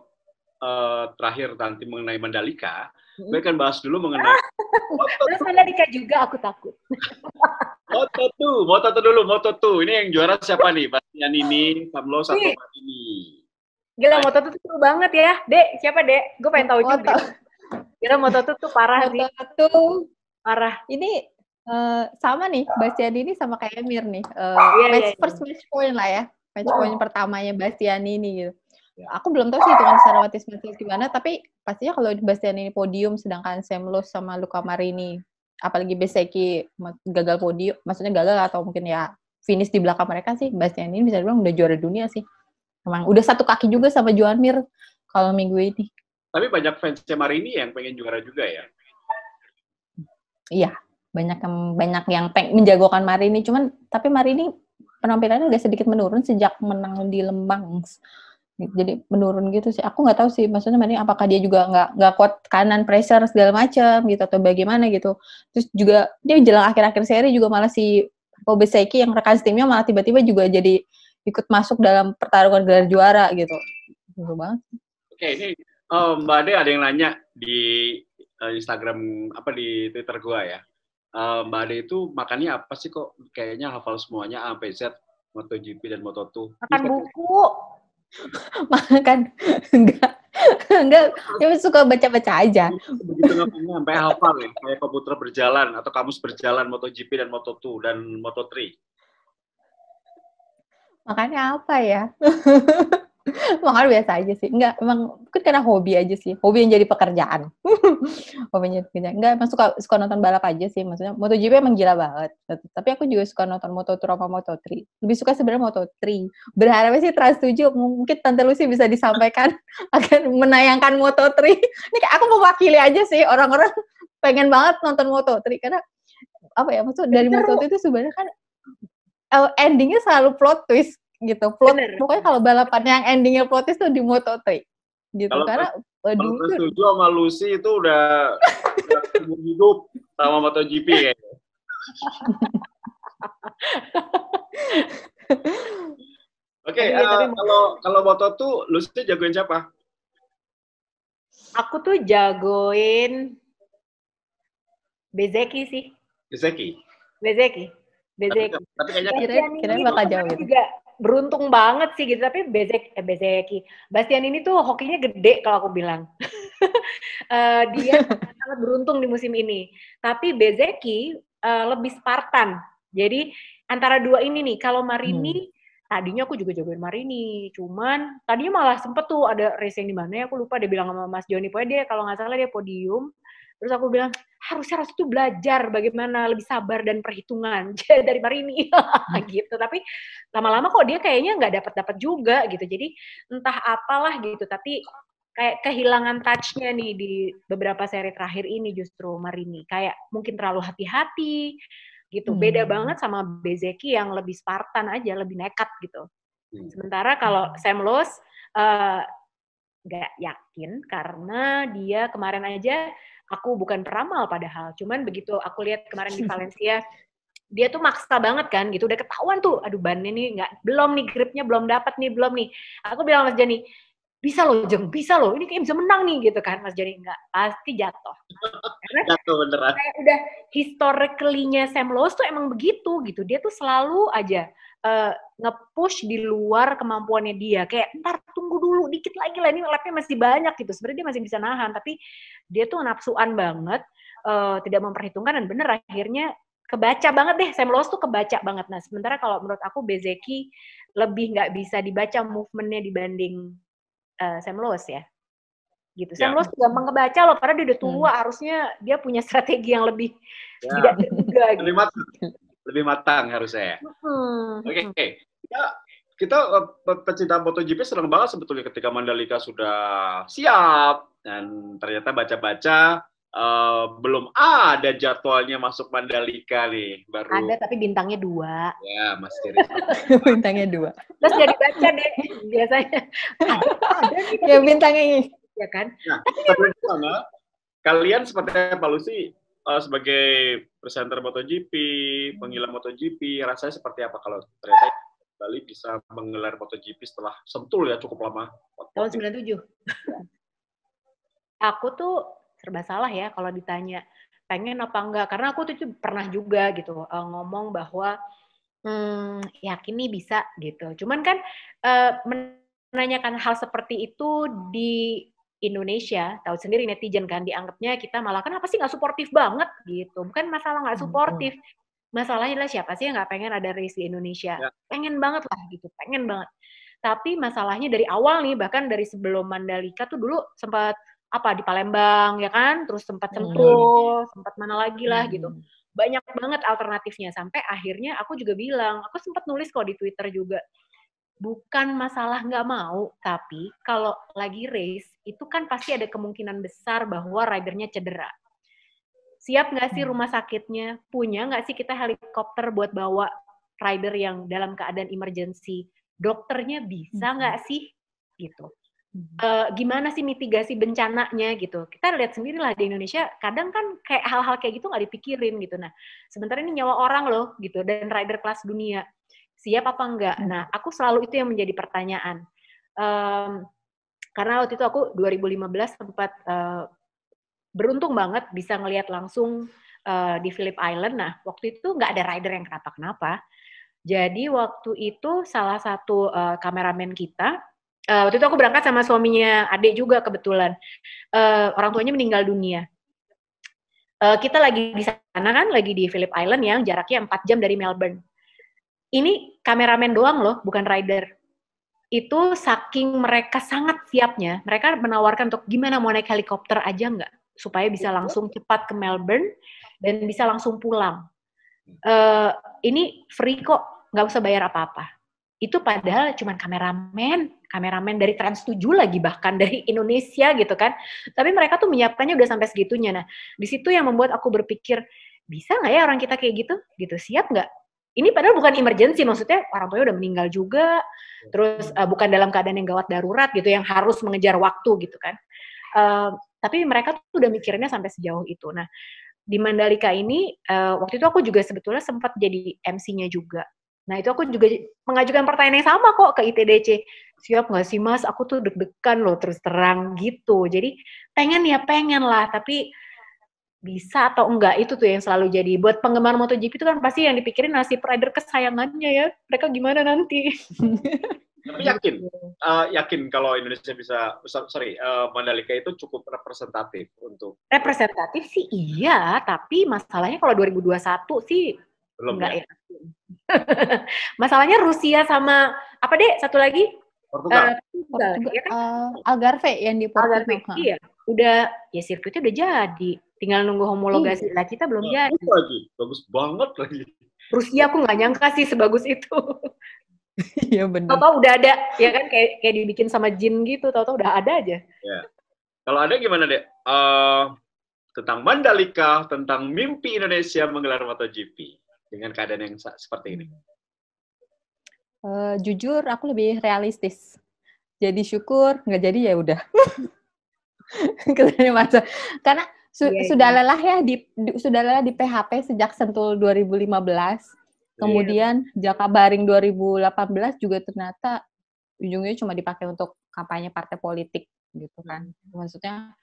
Eh, terakhir nanti mengenai Mandalika, gue akan bahas dulu mengenai *laughs* Terus Mandalika juga aku takut. *laughs* moto tuh, Moto tuh dulu, Moto tuh. Ini yang juara siapa nih? Pastinya ini, Samlo, satu ini. Gila, Moto tuh seru banget ya. Dek, siapa Dek? Gue pengen tahu juga. Gila, Moto tuh tuh parah moto sih. Moto tuh parah. Ini uh, sama nih, Bastian ini sama kayak Emir nih. Uh, eh, yeah, iya, match, yeah, yeah. match point lah ya. Match point iya. pertamanya Bastian ini gitu Ya. Aku belum tahu sih hitungan secara matematis gimana, tapi pastinya kalau Bastian ini podium, sedangkan Semlos sama Luka Marini, apalagi Beseki gagal podium, maksudnya gagal atau mungkin ya finish di belakang mereka sih, Bastian ini bisa dibilang udah juara dunia sih. Emang udah satu kaki juga sama Juan Mir kalau minggu ini. Tapi banyak fans Marini yang pengen juara juga ya? Iya, banyak yang banyak yang peng, menjagokan Marini cuman tapi Marini penampilannya udah sedikit menurun sejak menang di Lembang jadi menurun gitu sih aku nggak tahu sih maksudnya mending apakah dia juga nggak nggak kuat kanan pressure segala macam gitu atau bagaimana gitu terus juga dia jelang akhir-akhir seri juga malah si Obeseki yang rekan timnya malah tiba-tiba juga jadi ikut masuk dalam pertarungan gelar juara gitu seru banget oke ini oh, mbak Ade ada yang nanya di uh, Instagram apa di Twitter gua ya uh, mbak Ade itu makannya apa sih kok kayaknya hafal semuanya A sampai Z MotoGP dan Moto2 makan buku *laughs* makan enggak enggak ya suka baca-baca aja begitu ngapainnya sampai hafal ya kayak komputer berjalan atau kamus berjalan MotoGP dan Moto2 dan Moto3 makanya apa ya *laughs* Makan biasa aja sih. Enggak, emang mungkin karena hobi aja sih. Hobi yang jadi pekerjaan. *laughs* hobi yang jadi pekerjaan. Enggak, emang suka, suka nonton balap aja sih. Maksudnya MotoGP emang gila banget. Tapi aku juga suka nonton Moto2 sama Moto3. Lebih suka sebenarnya Moto3. Berharapnya sih Trans 7 mungkin Tante Lucy bisa disampaikan *laughs* akan menayangkan Moto3. Ini aku mewakili aja sih orang-orang pengen banget nonton Moto3 karena apa ya maksud dari Moto3 itu sebenarnya kan eh, endingnya selalu plot twist gitu plot Bener. pokoknya kalau balapan yang endingnya plot twist tuh di Moto3 gitu kalo karena waduh eh, kalau setuju sama Lucy itu udah, udah *laughs* hidup sama MotoGP ya *laughs* Oke, okay, iya, uh, eh, kalau kalau moto tuh Lucy jagoin siapa? Aku tuh jagoin Bezeki sih. Bezeki. Bezeki. Bezeki. Tapi, tapi kayaknya kira, kira bakal jauh Juga beruntung banget sih gitu tapi Bezek eh, Bezeki Bastian ini tuh hokinya gede kalau aku bilang uh, *laughs* dia *laughs* sangat beruntung di musim ini tapi Bezeki uh, eh, lebih Spartan jadi antara dua ini nih kalau Marini hmm. tadinya aku juga jagoin Marini cuman tadinya malah sempet tuh ada race yang di mana ya aku lupa dia bilang sama Mas Joni pokoknya dia kalau nggak salah dia podium Terus aku bilang, harusnya Rasul itu belajar bagaimana lebih sabar dan perhitungan *laughs* dari Marini hmm. *laughs* gitu. Tapi lama-lama kok dia kayaknya nggak dapat dapat juga gitu. Jadi entah apalah gitu. Tapi kayak kehilangan touchnya nih di beberapa seri terakhir ini justru Marini kayak mungkin terlalu hati-hati gitu hmm. beda banget sama Bezeki yang lebih Spartan aja lebih nekat gitu hmm. sementara kalau Sam Lose, uh, nggak yakin karena dia kemarin aja aku bukan peramal padahal cuman begitu aku lihat kemarin di *laughs* Valencia dia tuh maksa banget kan gitu udah ketahuan tuh aduh bannya nih nggak belum nih gripnya belum dapat nih belum nih aku bilang Mas Jani bisa loh jeng bisa loh ini kayak bisa menang nih gitu kan Mas Jani nggak pasti jatuh karena *laughs* jatuh beneran kayak udah historically-nya Sam Lowe tuh emang begitu gitu dia tuh selalu aja uh, nge-push di luar kemampuannya dia. Kayak ntar tunggu dulu dikit lagi lah ini labnya masih banyak gitu. Sebenarnya dia masih bisa nahan tapi dia tuh nafsuan banget, uh, tidak memperhitungkan dan bener akhirnya kebaca banget deh. Sam Lowes tuh kebaca banget. Nah sementara kalau menurut aku Bezeki lebih nggak bisa dibaca movementnya dibanding uh, Sam Lowes ya gitu. Sam ya. Lowes gampang kebaca loh, karena dia udah tua, hmm. harusnya dia punya *laughs* strategi yang lebih ya. tidak juga. gitu lebih matang harusnya. Hmm. Oke, okay. Ya, kita kita eh, pecinta MotoGP senang banget sebetulnya ketika Mandalika sudah siap dan ternyata baca-baca uh, belum ada jadwalnya masuk Mandalika nih baru. Ada tapi bintangnya dua. Ya Mas Kiri. *laughs* bintangnya dua. Terus jadi baca deh biasanya. ada, ada ya bintangnya ini. Ya kan. Nah, tapi, kalian seperti apa Lucy? uh, sebagai presenter MotoGP, penggila MotoGP, rasanya seperti apa kalau ternyata Bali bisa menggelar MotoGP setelah sentul ya cukup lama? Tahun 97. Aku tuh serba salah ya kalau ditanya pengen apa enggak karena aku tuh pernah juga gitu eh, ngomong bahwa hmm, yakin nih bisa gitu. Cuman kan eh, menanyakan hal seperti itu di Indonesia tahu sendiri netizen kan dianggapnya kita malah kenapa sih nggak suportif banget gitu bukan masalah nggak hmm, suportif hmm. masalahnya adalah siapa sih yang nggak pengen ada race di Indonesia ya. pengen banget lah gitu pengen banget tapi masalahnya dari awal nih bahkan dari sebelum Mandalika tuh dulu sempat apa di Palembang ya kan terus sempat hmm. Sentul hmm. sempat mana lagi lah gitu. hmm. gitu banyak banget alternatifnya sampai akhirnya aku juga bilang aku sempat nulis kok di Twitter juga bukan masalah nggak mau, tapi kalau lagi race, itu kan pasti ada kemungkinan besar bahwa ridernya cedera. Siap nggak sih hmm. rumah sakitnya? Punya nggak sih kita helikopter buat bawa rider yang dalam keadaan emergency? Dokternya bisa hmm. nggak sih? Gitu. E, gimana sih mitigasi bencananya gitu kita lihat sendiri lah di Indonesia kadang kan kayak hal-hal kayak gitu nggak dipikirin gitu nah sebentar ini nyawa orang loh gitu dan rider kelas dunia siap apa enggak. Hmm. Nah, aku selalu itu yang menjadi pertanyaan. Um, karena waktu itu aku 2015 sempat uh, beruntung banget bisa ngelihat langsung uh, di Phillip Island. Nah, waktu itu nggak ada rider yang kenapa-kenapa. Jadi waktu itu salah satu uh, kameramen kita, uh, waktu itu aku berangkat sama suaminya adik juga kebetulan. Uh, orang tuanya meninggal dunia. Uh, kita lagi di sana kan, lagi di Phillip Island yang jaraknya 4 jam dari Melbourne ini kameramen doang loh, bukan rider. Itu saking mereka sangat siapnya, mereka menawarkan untuk gimana mau naik helikopter aja nggak, supaya bisa langsung cepat ke Melbourne dan bisa langsung pulang. Uh, ini free kok, nggak usah bayar apa-apa. Itu padahal cuma kameramen, kameramen dari Trans 7 lagi bahkan *laughs* dari Indonesia gitu kan. Tapi mereka tuh menyiapkannya udah sampai segitunya. Nah, di situ yang membuat aku berpikir, bisa nggak ya orang kita kayak gitu? Gitu, siap nggak? ini padahal bukan emergency maksudnya orang tuanya udah meninggal juga terus uh, bukan dalam keadaan yang gawat darurat gitu yang harus mengejar waktu gitu kan uh, tapi mereka tuh udah mikirnya sampai sejauh itu nah di Mandalika ini uh, waktu itu aku juga sebetulnya sempat jadi MC-nya juga nah itu aku juga mengajukan pertanyaan yang sama kok ke ITDC siap nggak sih mas aku tuh deg-degan loh terus terang gitu jadi pengen ya pengen lah tapi bisa atau enggak itu tuh yang selalu jadi buat penggemar MotoGP itu kan pasti yang dipikirin nasib rider kesayangannya ya mereka gimana nanti *laughs* tapi yakin uh, yakin kalau Indonesia bisa sorry uh, Mandalika itu cukup representatif untuk representatif sih iya tapi masalahnya kalau 2021 sih belum enggak ya, ya. *laughs* masalahnya Rusia sama apa deh satu lagi Portugal, uh, Portugal, Portugal ya kan? uh, Algarve yang di Portugal Algarve, iya udah ya sirkuitnya udah jadi tinggal nunggu homologasi hmm. lah kita belum ya, jadi lagi bagus banget lagi Rusia aku nggak nyangka sih sebagus itu *laughs* Iya benar. Tahu udah ada, ya kan kayak kayak dibikin sama jin gitu, tahu-tahu udah ada aja. Ya. Kalau ada gimana deh? Uh, tentang Mandalika, tentang mimpi Indonesia menggelar MotoGP dengan keadaan yang seperti ini. Uh, jujur, aku lebih realistis. Jadi syukur, nggak jadi ya udah. *laughs* Karena Su yeah, iya. sudah yeah. lelah ya di, di sudah lelah di PHP sejak Sentul 2015. Iya. Kemudian yeah. Jakabaring 2018 juga ternyata ujungnya cuma dipakai untuk kampanye partai politik gitu kan. Maksudnya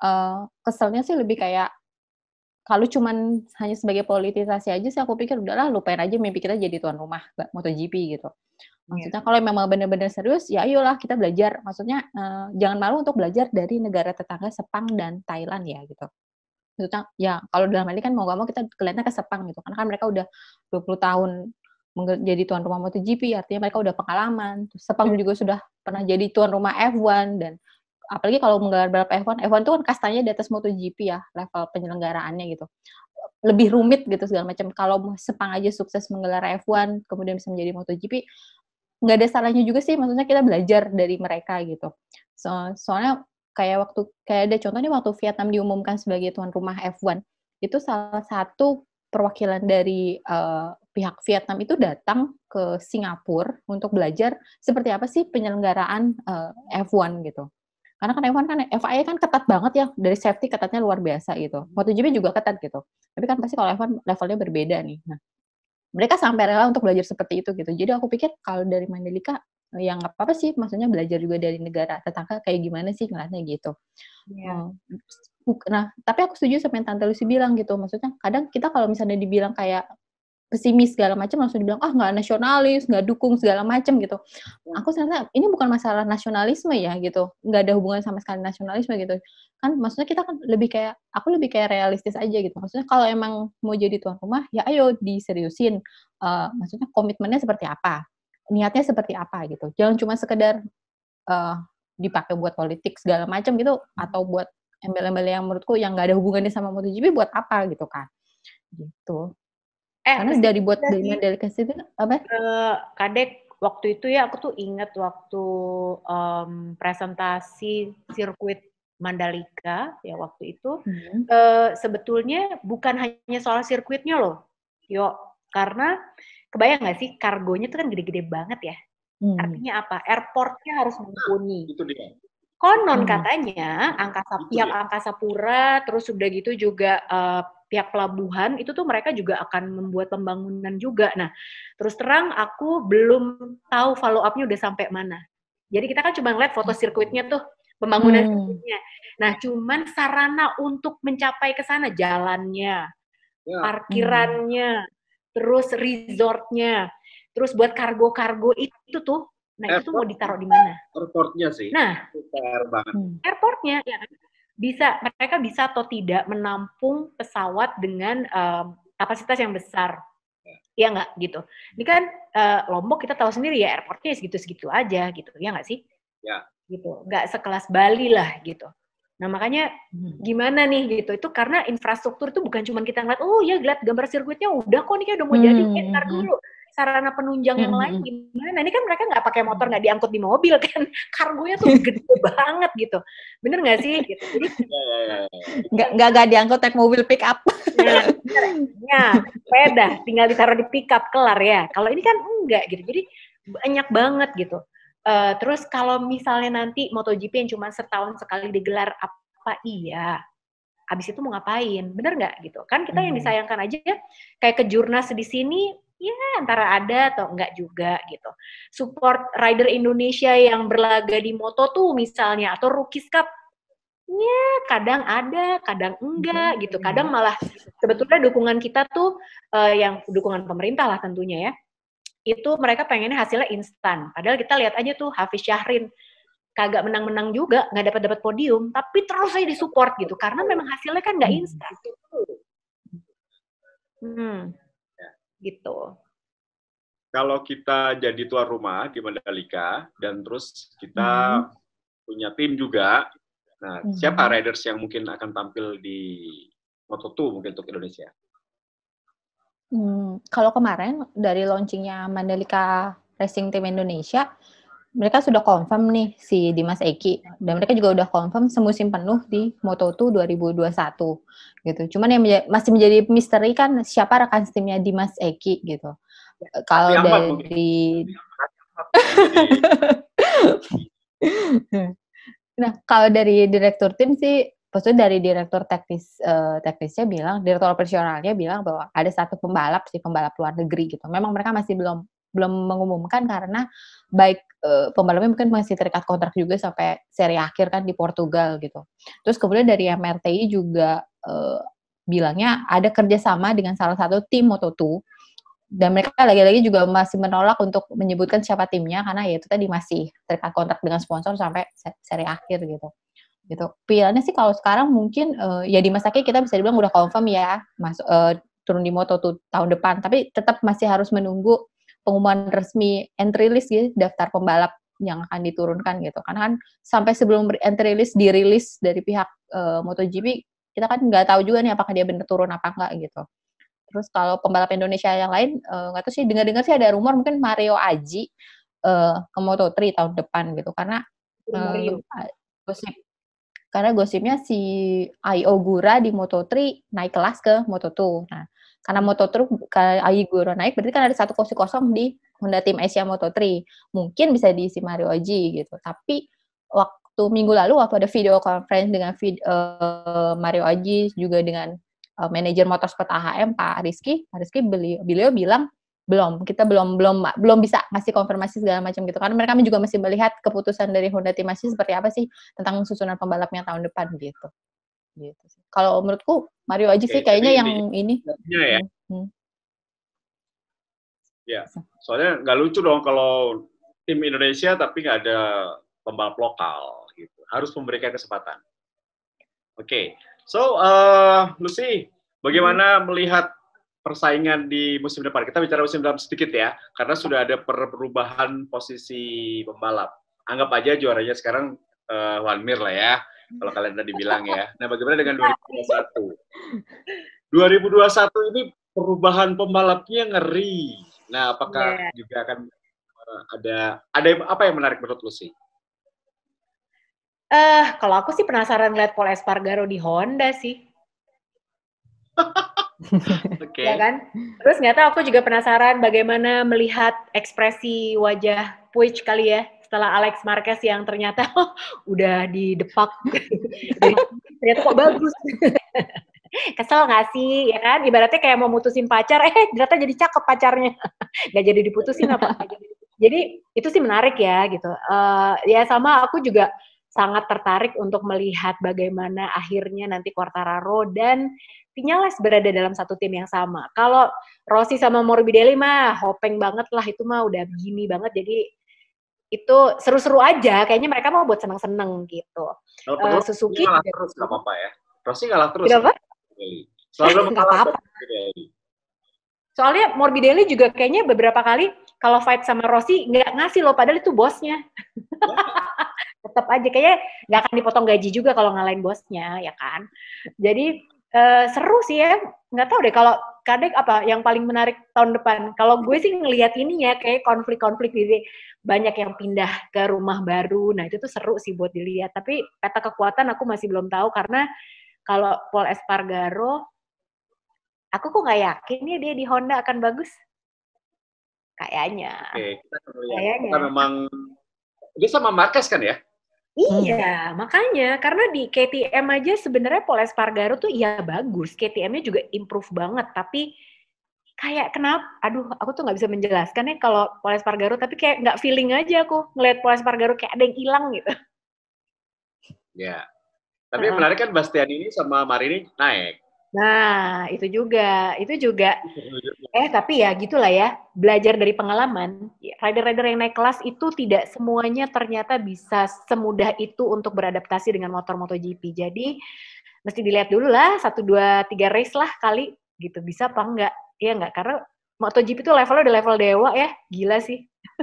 uh, keselnya sih lebih kayak kalau cuman hanya sebagai politisasi aja sih aku pikir udahlah lupain aja mimpi kita jadi tuan rumah MotoGP gitu. Iya. Maksudnya kalau memang benar-benar serius, ya ayolah kita belajar. Maksudnya uh, jangan malu untuk belajar dari negara tetangga Sepang dan Thailand ya gitu. Maksudnya ya kalau dalam hal ini kan mau gak mau kita kelihatannya ke Sepang gitu. Karena kan mereka udah 20 tahun menjadi tuan rumah MotoGP, artinya mereka udah pengalaman. Sepang iya. juga sudah pernah jadi tuan rumah F1 dan apalagi kalau menggelar balap F1, F1 itu kan kastanya di atas MotoGP ya, level penyelenggaraannya gitu. Lebih rumit gitu segala macam. Kalau Sepang aja sukses menggelar F1, kemudian bisa menjadi MotoGP, nggak ada salahnya juga sih maksudnya kita belajar dari mereka gitu so, soalnya kayak waktu kayak ada contohnya waktu Vietnam diumumkan sebagai tuan rumah F1 itu salah satu perwakilan dari uh, pihak Vietnam itu datang ke Singapura untuk belajar seperti apa sih penyelenggaraan uh, eh, F1 gitu karena kan F1 kan FIA e kan ketat banget ya dari safety ketatnya luar biasa gitu MotoGP juga ketat gitu tapi kan pasti kalau F1 levelnya berbeda nih nah mereka sampai rela untuk belajar seperti itu gitu. Jadi aku pikir kalau dari Mandalika yang apa-apa sih, maksudnya belajar juga dari negara tetangga kayak gimana sih ngelihatnya gitu. Yeah. Oh, nah, tapi aku setuju sama yang Tante Lucy bilang gitu, maksudnya kadang kita kalau misalnya dibilang kayak pesimis segala macam langsung dibilang ah nggak nasionalis nggak dukung segala macam gitu hmm. aku ternyata ini bukan masalah nasionalisme ya gitu nggak ada hubungan sama sekali nasionalisme gitu kan maksudnya kita kan lebih kayak aku lebih kayak realistis aja gitu maksudnya kalau emang mau jadi tuan rumah ya ayo diseriusin uh, maksudnya komitmennya seperti apa niatnya seperti apa gitu jangan cuma sekedar uh, dipakai buat politik segala macam gitu atau buat embel-embel yang menurutku yang nggak ada hubungannya sama MotoGP buat apa gitu kan gitu eh karena dari buat dari Mandalika itu apa eh, kadek waktu itu ya aku tuh inget waktu um, presentasi sirkuit Mandalika ya waktu itu hmm. uh, sebetulnya bukan hanya soal sirkuitnya loh yo karena kebayang nggak sih kargonya itu kan gede-gede banget ya hmm. artinya apa airportnya harus mumpuni ah, itu dia konon hmm. katanya angkasa pihak angkasa pura terus sudah gitu juga uh, pihak pelabuhan itu tuh mereka juga akan membuat pembangunan juga. Nah, terus terang aku belum tahu follow up-nya udah sampai mana. Jadi kita kan cuma ngeliat foto sirkuitnya tuh, pembangunan hmm. sirkuitnya. Nah, cuman sarana untuk mencapai ke sana jalannya, yeah. parkirannya, hmm. terus resortnya, terus buat kargo-kargo itu tuh Nah, airport, itu mau ditaruh di mana? Airportnya sih. Nah, PR banget. Hmm. Airportnya, ya. Kan? bisa mereka bisa atau tidak menampung pesawat dengan um, kapasitas yang besar ya enggak iya gitu ini kan uh, lombok kita tahu sendiri ya airportnya segitu segitu aja gitu ya enggak sih ya. gitu nggak sekelas Bali lah gitu nah makanya hmm. gimana nih gitu itu karena infrastruktur itu bukan cuma kita ngeliat oh ya lihat gambar sirkuitnya udah kok nih kayak udah mau hmm. jadi ntar hmm, hmm. dulu sarana penunjang yang lain gimana? Ini kan mereka nggak pakai motor, nggak diangkut di mobil *laughs* kan? Kargonya tuh *laughs* gede banget gitu. Bener nggak sih? Gitu. Jadi *laughs* ya, ya, ya, nggak nggak nggak diangkut naik mobil pick up. ya, sepeda tinggal ditaruh di pick up kelar ya. Kalau ini kan enggak gitu. Jadi banyak banget gitu. Uh, terus kalau misalnya nanti MotoGP yang cuma setahun sekali digelar apa iya? abis itu mau ngapain? Bener nggak gitu? Kan kita yang disayangkan aja ya, kayak kejurnas di sini ya antara ada atau enggak juga gitu. Support rider Indonesia yang berlaga di Moto tuh misalnya atau Rookies Cup ya kadang ada, kadang enggak hmm. gitu. Kadang malah sebetulnya dukungan kita tuh uh, yang dukungan pemerintah lah tentunya ya. Itu mereka pengennya hasilnya instan. Padahal kita lihat aja tuh Hafiz Syahrin kagak menang-menang juga, nggak dapat dapat podium, tapi terus aja disupport gitu karena memang hasilnya kan nggak hmm. instan. Hmm gitu. Kalau kita jadi tuan rumah di Mandalika dan terus kita hmm. punya tim juga, nah hmm. siapa riders yang mungkin akan tampil di Moto2 mungkin untuk Indonesia? Hmm, kalau kemarin dari launchingnya Mandalika Racing Team Indonesia, mereka sudah confirm nih si Dimas Eki dan mereka juga udah confirm semusim penuh di Moto2 2021 gitu. Cuman yang menja masih menjadi misteri kan siapa rekan timnya Dimas Eki gitu. Kalau dari *laughs* Nah, kalau dari direktur tim sih maksudnya dari direktur teknis uh, teknisnya bilang, direktur operasionalnya bilang bahwa ada satu pembalap sih pembalap luar negeri gitu. Memang mereka masih belum belum mengumumkan karena baik uh, pembalapnya mungkin masih terikat kontrak juga sampai seri akhir kan di Portugal gitu. Terus kemudian dari MRTI juga uh, bilangnya ada kerjasama dengan salah satu tim Moto2 dan mereka lagi-lagi juga masih menolak untuk menyebutkan siapa timnya karena ya itu tadi masih terikat kontrak dengan sponsor sampai seri akhir gitu gitu pilihannya sih kalau sekarang mungkin uh, ya di masa kini kita bisa dibilang udah confirm ya mas uh, turun di moto 2 tahun depan tapi tetap masih harus menunggu pengumuman resmi entry list gitu, daftar pembalap yang akan diturunkan gitu. Karena kan sampai sebelum entry list dirilis dari pihak uh, MotoGP, kita kan nggak tahu juga nih apakah dia benar turun apa enggak gitu. Terus kalau pembalap Indonesia yang lain, eh, nggak tahu sih, dengar-dengar sih ada rumor mungkin Mario Aji uh, ke Moto3 tahun depan gitu. Karena uh, gosip karena gosipnya si Ayo Gura di Moto3 naik kelas ke Moto2. Nah, karena Moto Truk Ayiguro naik berarti kan ada satu kursi kosong di Honda Team Asia Moto 3 mungkin bisa diisi Mario Oji gitu tapi waktu minggu lalu waktu ada video conference dengan uh, Mario Oji juga dengan uh, manajer motorsport AHM Pak Rizky Pak Rizky beliau, beliau bilang belum kita belum belum belum bisa ngasih konfirmasi segala macam gitu karena mereka juga masih melihat keputusan dari Honda Team Asia seperti apa sih tentang susunan pembalapnya tahun depan gitu gitu Kalau menurutku Mario aja sih kayaknya yang ini. ini. Ya. Hmm, hmm. Ya, soalnya nggak lucu dong kalau tim Indonesia tapi nggak ada pembalap lokal gitu. Harus memberikan kesempatan. Oke, okay. so uh, Lucy, bagaimana hmm. melihat persaingan di musim depan? Kita bicara musim depan sedikit ya, karena sudah ada perubahan posisi pembalap. Anggap aja juaranya sekarang uh, eh, Wanmir lah ya kalau kalian tadi bilang ya. *laughs* Nah, bagaimana dengan 2021? 2021 ini perubahan pembalapnya ngeri. Nah, apakah yeah. juga akan eh, ada ada apa yang menarik menurut lu sih? Eh, uh, kalau aku sih penasaran lihat Paul Espargaro di Honda sih. *laughs* okay. ya kan? Terus ternyata aku juga penasaran bagaimana melihat ekspresi wajah Puig kali ya setelah Alex Marquez yang ternyata oh, *laughs* udah depak *laughs* ternyata kok bagus *laughs* kesel gak sih ya kan ibaratnya kayak mau mutusin pacar eh ternyata jadi cakep pacarnya nggak jadi diputusin apa jadi itu sih menarik ya gitu uh, ya sama aku juga sangat tertarik untuk melihat bagaimana akhirnya nanti Quartararo dan Vinales berada dalam satu tim yang sama. Kalau Rossi sama Morbidelli mah hopeng banget lah itu mah udah begini banget jadi itu seru-seru aja kayaknya mereka mau buat seneng-seneng gitu kalau perlu, uh, Suzuki kalah terus gitu. nggak apa-apa ya Rossi kalah terus nggak apa selalu nggak apa-apa soalnya Morbidelli juga kayaknya beberapa kali kalau fight sama Rossi nggak ngasih loh padahal itu bosnya *laughs* tetap aja kayaknya nggak akan dipotong gaji juga kalau ngalahin bosnya ya kan jadi uh, seru sih ya nggak tahu deh kalau kadek apa yang paling menarik tahun depan? Kalau gue sih ngelihat ini ya kayak konflik-konflik jadi banyak yang pindah ke rumah baru. Nah, itu tuh seru sih buat dilihat. Tapi peta kekuatan aku masih belum tahu karena kalau Paul Espargaro aku kok nggak yakin ya dia di Honda akan bagus. Kayaknya. Oke, kita, Kayaknya. kita memang dia sama Marquez kan ya? Iya, hmm. makanya karena di KTM aja sebenarnya Poles Pargaro tuh ya bagus, KTM-nya juga improve banget, tapi kayak kenapa? Aduh, aku tuh nggak bisa menjelaskan ya kalau Poles Pargaro, tapi kayak nggak feeling aja aku ngelihat Poles Pargaro kayak ada yang hilang gitu. Ya, tapi uh. menarik kan Bastian ini sama Marini naik. Nah, itu juga, itu juga. Eh, tapi ya gitulah ya, belajar dari pengalaman. Rider-rider yang naik kelas itu tidak semuanya ternyata bisa semudah itu untuk beradaptasi dengan motor MotoGP. Jadi, mesti dilihat dulu lah, satu, dua, tiga race lah kali, gitu. Bisa apa enggak? Iya enggak, karena MotoGP itu levelnya udah level dewa ya, gila sih. *laughs*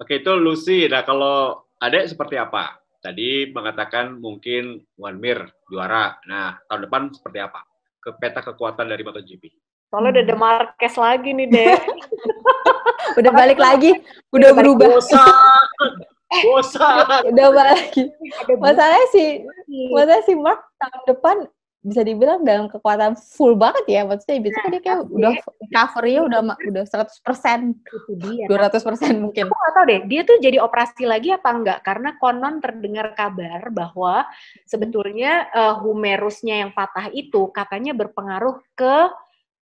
Oke, itu Lucy. Nah, kalau adek seperti apa? tadi mengatakan mungkin Wan Mir juara. Nah, tahun depan seperti apa? Ke peta kekuatan dari MotoGP. Soalnya udah ada Marquez lagi nih, deh. *laughs* udah balik lagi, udah berubah. Bosan. *laughs* Bosan. udah balik. lagi. Masalahnya si, masalahnya si Mark tahun depan bisa dibilang dalam kekuatan full banget ya maksudnya bisa nah, dia kayak udah covernya udah udah 100 persen dua ratus persen mungkin aku gak tahu deh dia tuh jadi operasi lagi apa enggak karena konon terdengar kabar bahwa hmm. sebetulnya uh, humerusnya yang patah itu katanya berpengaruh ke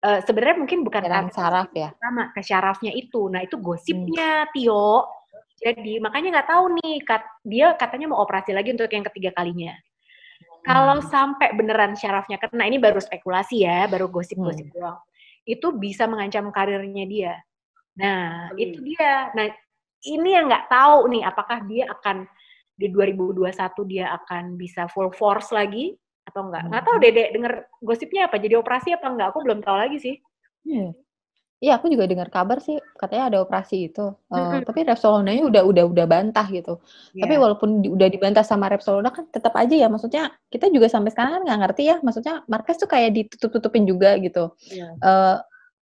uh, sebenarnya mungkin bukan ke saraf ya sama ke syarafnya itu nah itu gosipnya hmm. Tio jadi makanya nggak tahu nih kat, dia katanya mau operasi lagi untuk yang ketiga kalinya kalau hmm. sampai beneran syarafnya kena, ini baru spekulasi ya, baru gosip-gosip hmm. doang. Itu bisa mengancam karirnya dia. Nah, hmm. itu dia. Nah, ini yang nggak tahu nih, apakah dia akan di 2021 dia akan bisa full force lagi atau enggak. Nggak hmm. tahu Dedek denger gosipnya apa, jadi operasi apa enggak, aku belum tahu lagi sih. Hmm. Iya, aku juga dengar kabar sih katanya ada operasi itu. Uh, mm-hmm. Tapi udah udah udah bantah gitu. Yeah. Tapi walaupun di, udah dibantah sama Repsolona kan tetap aja ya maksudnya kita juga sampai sekarang kan nggak ngerti ya maksudnya Marquez tuh kayak ditutup-tutupin juga gitu. Yeah. Iya. Uh,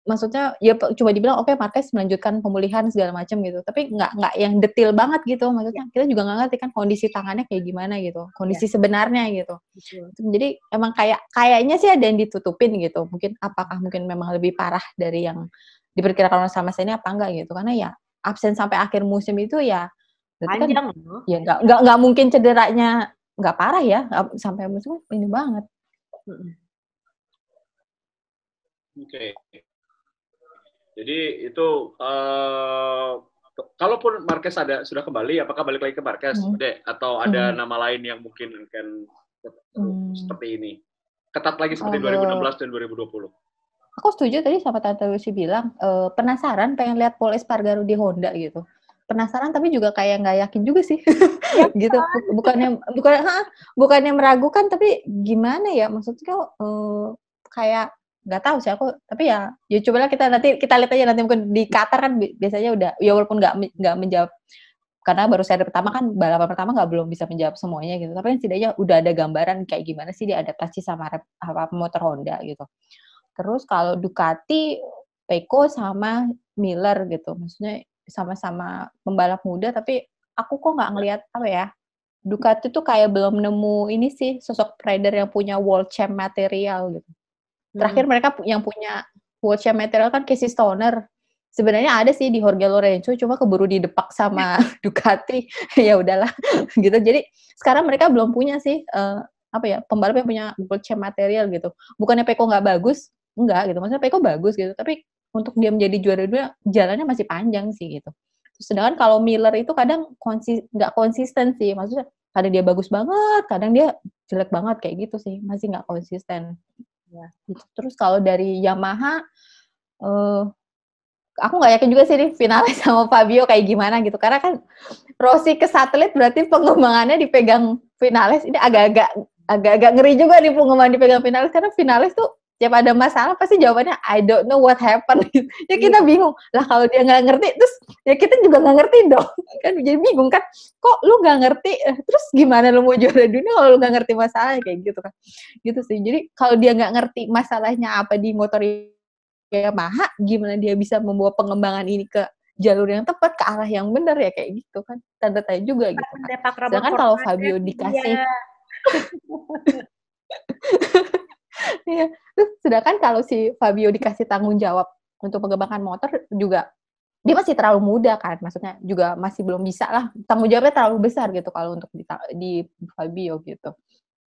maksudnya ya coba dibilang oke okay, Marquez melanjutkan pemulihan segala macam gitu tapi nggak nggak yang detail banget gitu maksudnya ya. kita juga nggak ngerti kan kondisi tangannya kayak gimana gitu kondisi yeah. sebenarnya gitu Betul. jadi emang kayak kayaknya sih ada yang ditutupin gitu mungkin apakah mungkin memang lebih parah dari yang diperkirakan sama sama ini apa enggak gitu karena ya absen sampai akhir musim itu ya kan panjang kan, ya nggak nggak nggak mungkin cederanya nggak parah ya sampai musim ini banget Oke, jadi itu uh, kalaupun Marquez ada sudah kembali, apakah balik lagi ke Marquez, hmm. Dek? Atau ada hmm. nama lain yang mungkin akan hmm. seperti ini? Ketat lagi seperti Aduh. 2016 dan 2020. Aku setuju tadi sama Tante Lucy bilang, uh, penasaran pengen lihat Paul Espargaro di Honda gitu penasaran tapi juga kayak nggak yakin juga sih iya *laughs* gitu kan? bukannya bukan bukannya meragukan tapi gimana ya maksudnya uh, kayak nggak tahu sih aku tapi ya ya cobalah kita nanti kita lihat aja nanti mungkin di Qatar kan biasanya udah ya walaupun nggak nggak menjawab karena baru seri pertama kan balapan pertama nggak belum bisa menjawab semuanya gitu tapi yang setidaknya udah ada gambaran kayak gimana sih diadaptasi sama apa motor Honda gitu terus kalau Ducati Peko sama Miller gitu maksudnya sama-sama pembalap muda tapi aku kok nggak ngelihat apa ya Ducati tuh kayak belum nemu ini sih sosok rider yang punya world champ material gitu Terakhir hmm. mereka yang punya yang material kan Casey Stoner. Sebenarnya ada sih di Jorge Lorenzo, cuma keburu di depak sama *laughs* Ducati. *laughs* ya udahlah, *laughs* gitu. Jadi sekarang mereka belum punya sih uh, apa ya pembalap yang punya watch material gitu. Bukannya Peko nggak bagus, enggak gitu. Maksudnya Peko bagus gitu, tapi untuk dia menjadi juara dunia jalannya masih panjang sih gitu. Sedangkan kalau Miller itu kadang konsis nggak konsisten sih, maksudnya kadang dia bagus banget, kadang dia jelek banget kayak gitu sih, masih nggak konsisten ya. Terus kalau dari Yamaha uh, aku nggak yakin juga sih nih finalis *laughs* sama Fabio kayak gimana gitu karena kan Rossi ke satelit berarti pengembangannya dipegang finalis ini agak-agak agak-agak ngeri juga nih pengembangan dipegang finalis karena finalis tuh tiap ada masalah pasti jawabannya I don't know what happened *laughs* ya kita iya. bingung lah kalau dia nggak ngerti terus ya kita juga nggak ngerti dong *laughs* kan jadi bingung kan kok lu nggak ngerti eh, terus gimana lu mau juara dunia kalau lu nggak ngerti masalahnya kayak gitu kan gitu sih jadi kalau dia nggak ngerti masalahnya apa di motor Yamaha gimana dia bisa membawa pengembangan ini ke jalur yang tepat ke arah yang benar ya kayak gitu kan tanda tanya juga gitu kan sedangkan kalau Fabio dikasih *laughs* Iya. Terus sedangkan kalau si Fabio dikasih tanggung jawab untuk pengembangan motor juga dia masih terlalu muda kan, maksudnya juga masih belum bisa lah tanggung jawabnya terlalu besar gitu kalau untuk di, di Fabio gitu.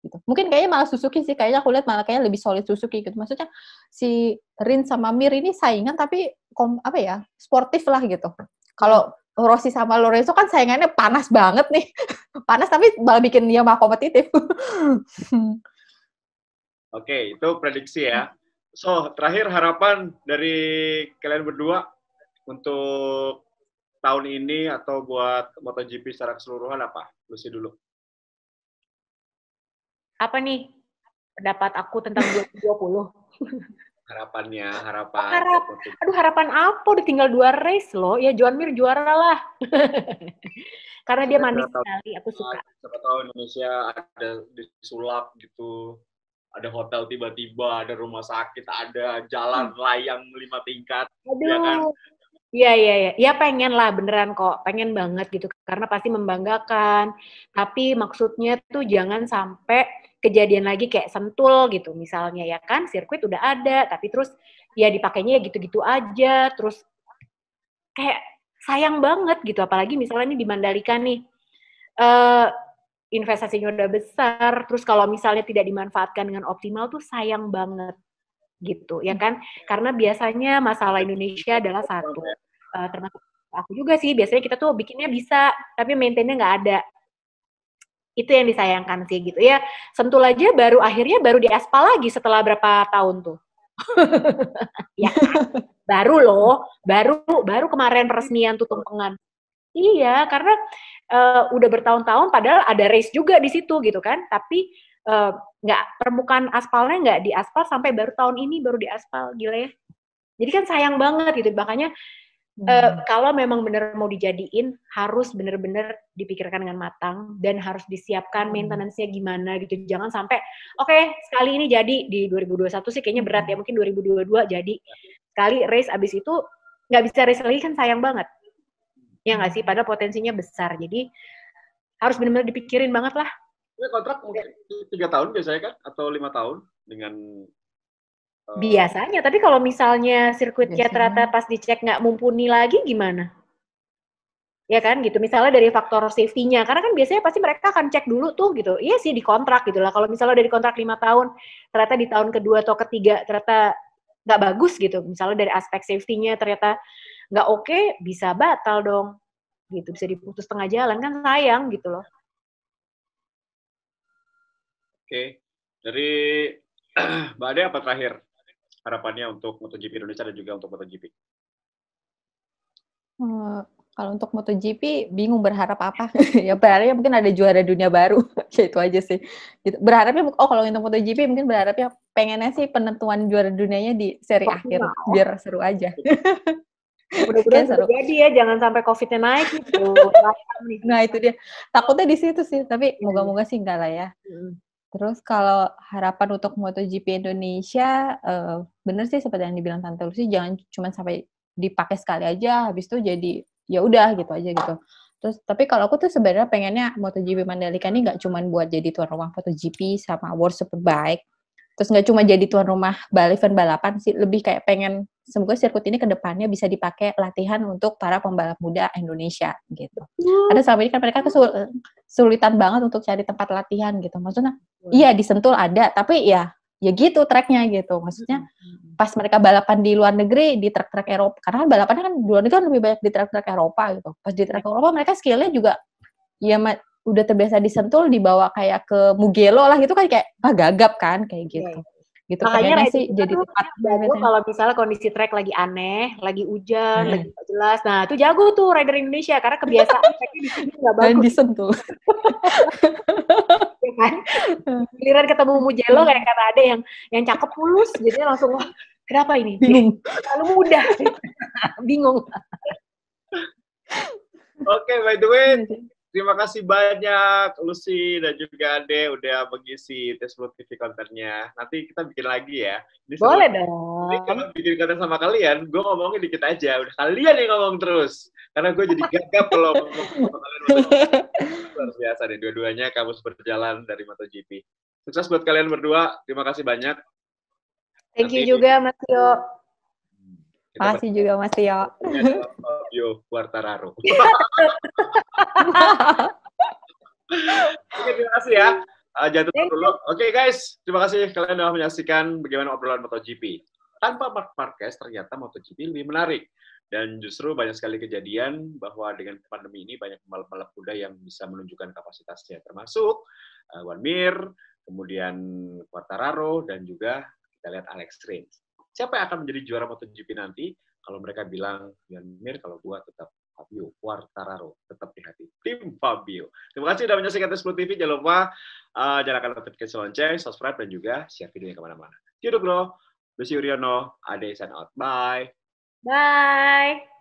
Gitu. Mungkin kayaknya malah Suzuki sih, kayaknya aku lihat malah kayaknya lebih solid Suzuki gitu. Maksudnya si Rin sama Mir ini saingan tapi kom, apa ya, sportif lah gitu. Kalau Rossi sama Lorenzo kan saingannya panas banget nih. *laughs* panas tapi malah bikin dia malah kompetitif. *laughs* Oke, itu prediksi ya. So, terakhir harapan dari kalian berdua untuk tahun ini atau buat MotoGP secara keseluruhan apa? Lucy dulu. Apa nih pendapat aku tentang 2020? harapannya harapan oh, harap aduh harapan apa udah tinggal dua race loh ya Juan Mir juara lah *laughs* karena dia manis sekali aku suka siapa tahu Indonesia ada disulap gitu ada hotel tiba-tiba, ada rumah sakit, ada jalan hmm. layang lima tingkat, ya Aduh. ya kan? Iya iya iya, ya pengen lah beneran kok, pengen banget gitu karena pasti membanggakan. Tapi maksudnya tuh jangan sampai kejadian lagi kayak sentul gitu misalnya ya kan, sirkuit udah ada tapi terus ya dipakainya ya gitu-gitu aja, terus kayak sayang banget gitu apalagi misalnya ini di Mandalika nih. Uh, investasinya udah besar, terus kalau misalnya tidak dimanfaatkan dengan optimal tuh sayang banget gitu, ya kan? Karena biasanya masalah Indonesia adalah satu, uh, termasuk aku juga sih, biasanya kita tuh bikinnya bisa, tapi maintainnya nggak ada. Itu yang disayangkan sih gitu ya. Sentul aja baru akhirnya baru di aspal lagi setelah berapa tahun tuh. *laughs* ya kan? baru loh, baru baru kemarin peresmian tutup pengan. Iya, karena uh, udah bertahun-tahun padahal ada race juga di situ gitu kan tapi eh, nggak uh, permukaan aspalnya nggak di aspal sampai baru tahun ini baru di aspal gila ya jadi kan sayang banget gitu makanya hmm. eh, kalau memang bener mau dijadiin harus bener-bener dipikirkan dengan matang dan harus disiapkan hmm. maintenance-nya gimana gitu jangan sampai oke okay, sekali ini jadi di 2021 sih kayaknya berat ya mungkin 2022 jadi sekali race abis itu nggak bisa race lagi kan sayang banget Ya nggak sih? Padahal potensinya besar. Jadi harus benar-benar dipikirin banget lah. Ini kontrak mungkin tiga tahun biasanya kan? Atau lima tahun dengan uh... Biasanya, tapi kalau misalnya sirkuitnya ternyata pas dicek nggak mumpuni lagi gimana? ya kan gitu misalnya dari faktor safety-nya karena kan biasanya pasti mereka akan cek dulu tuh gitu iya sih di kontrak gitu lah kalau misalnya dari kontrak lima tahun ternyata di tahun kedua atau ketiga ternyata nggak bagus gitu misalnya dari aspek safety-nya ternyata nggak oke okay, bisa batal dong gitu bisa diputus tengah jalan kan sayang gitu loh oke okay. dari *clears throat* Mbak Ade apa terakhir harapannya untuk MotoGP Indonesia dan juga untuk MotoGP hmm, kalau untuk MotoGP bingung berharap apa *laughs* ya berharapnya mungkin ada juara dunia baru *laughs* ya itu aja sih gitu. berharapnya oh kalau untuk MotoGP mungkin berharapnya pengennya sih penentuan juara dunianya di seri oh, akhir biar seru aja *laughs* mudah-mudahan ya, Jadi ya jangan sampai covidnya naik gitu *laughs* nah itu dia takutnya di situ sih tapi iya. moga-moga sih enggak lah ya terus kalau harapan untuk MotoGP Indonesia uh, bener sih seperti yang dibilang Tante Lucy jangan cuma sampai dipakai sekali aja habis itu jadi ya udah gitu aja gitu terus tapi kalau aku tuh sebenarnya pengennya MotoGP Mandalika ini nggak cuma buat jadi tuan rumah MotoGP sama World Superbike terus nggak cuma jadi tuan rumah event balapan sih lebih kayak pengen semoga sirkuit ini kedepannya bisa dipakai latihan untuk para pembalap muda Indonesia gitu Ada iya. karena selama ini kan mereka kesulitan banget untuk cari tempat latihan gitu maksudnya iya disentul ada tapi ya ya gitu treknya gitu maksudnya mm-hmm. pas mereka balapan di luar negeri di trek-trek Eropa karena kan balapannya kan di luar negeri kan lebih banyak di trek-trek Eropa gitu pas di trek Eropa mereka skillnya juga ya udah terbiasa disentul dibawa kayak ke Mugello lah gitu kan kayak ah, gagap kan kayak iya, gitu. Okay. Iya. Gitu Makanya sih jadi tempat jago kalau misalnya kondisi track lagi aneh, lagi hujan, hmm. lagi gak jelas. Nah, itu jago tuh rider Indonesia karena kebiasaan *laughs* treknya di sini nggak bagus. Dan disentuh. *laughs* ya kan? Giliran ketemu hmm. kayak kata ada yang yang cakep mulus jadi langsung wah, kenapa ini? Bingung. Lalu mudah. *laughs* Bingung. Oke, okay, by the way, Terima kasih banyak Lucy dan juga Ade udah mengisi tes TV kontennya. Nanti kita bikin lagi ya. Ini Boleh dong. Ini kalau bikin konten sama kalian, gue ngomongnya dikit aja. Udah kalian yang ngomong terus. Karena gue jadi gagap loh. ngomong sama kalian. *laughs* Luar biasa deh, dua-duanya kamu berjalan dari MotoGP. Sukses buat kalian berdua. Terima kasih banyak. Thank Nanti you juga Mas Tio. Hmm. kasih juga Mas Tio. Fabio Quartararo. *laughs* Oke, terima kasih ya. Uh, ah, jatuh dulu. Oke okay, guys, terima kasih kalian telah menyaksikan bagaimana obrolan MotoGP. Tanpa Mark Marquez, ternyata MotoGP lebih menarik. Dan justru banyak sekali kejadian bahwa dengan pandemi ini banyak pembalap-pembalap muda yang bisa menunjukkan kapasitasnya, termasuk uh, eh, Wan Mir, kemudian Quartararo, dan juga kita lihat Alex Rins. Siapa yang akan menjadi juara MotoGP nanti? Kalau mereka bilang ya, mir, kalau gua tetap Fabio Quartararo tetap di hati tim Fabio. Terima kasih sudah menyaksikan Tes TV. Jangan lupa uh, nyalakan notifikasi lonceng, subscribe, dan juga share videonya kemana-mana. mana Yaudah bro, Lucy Uriono, Ade sign out. Bye. Bye.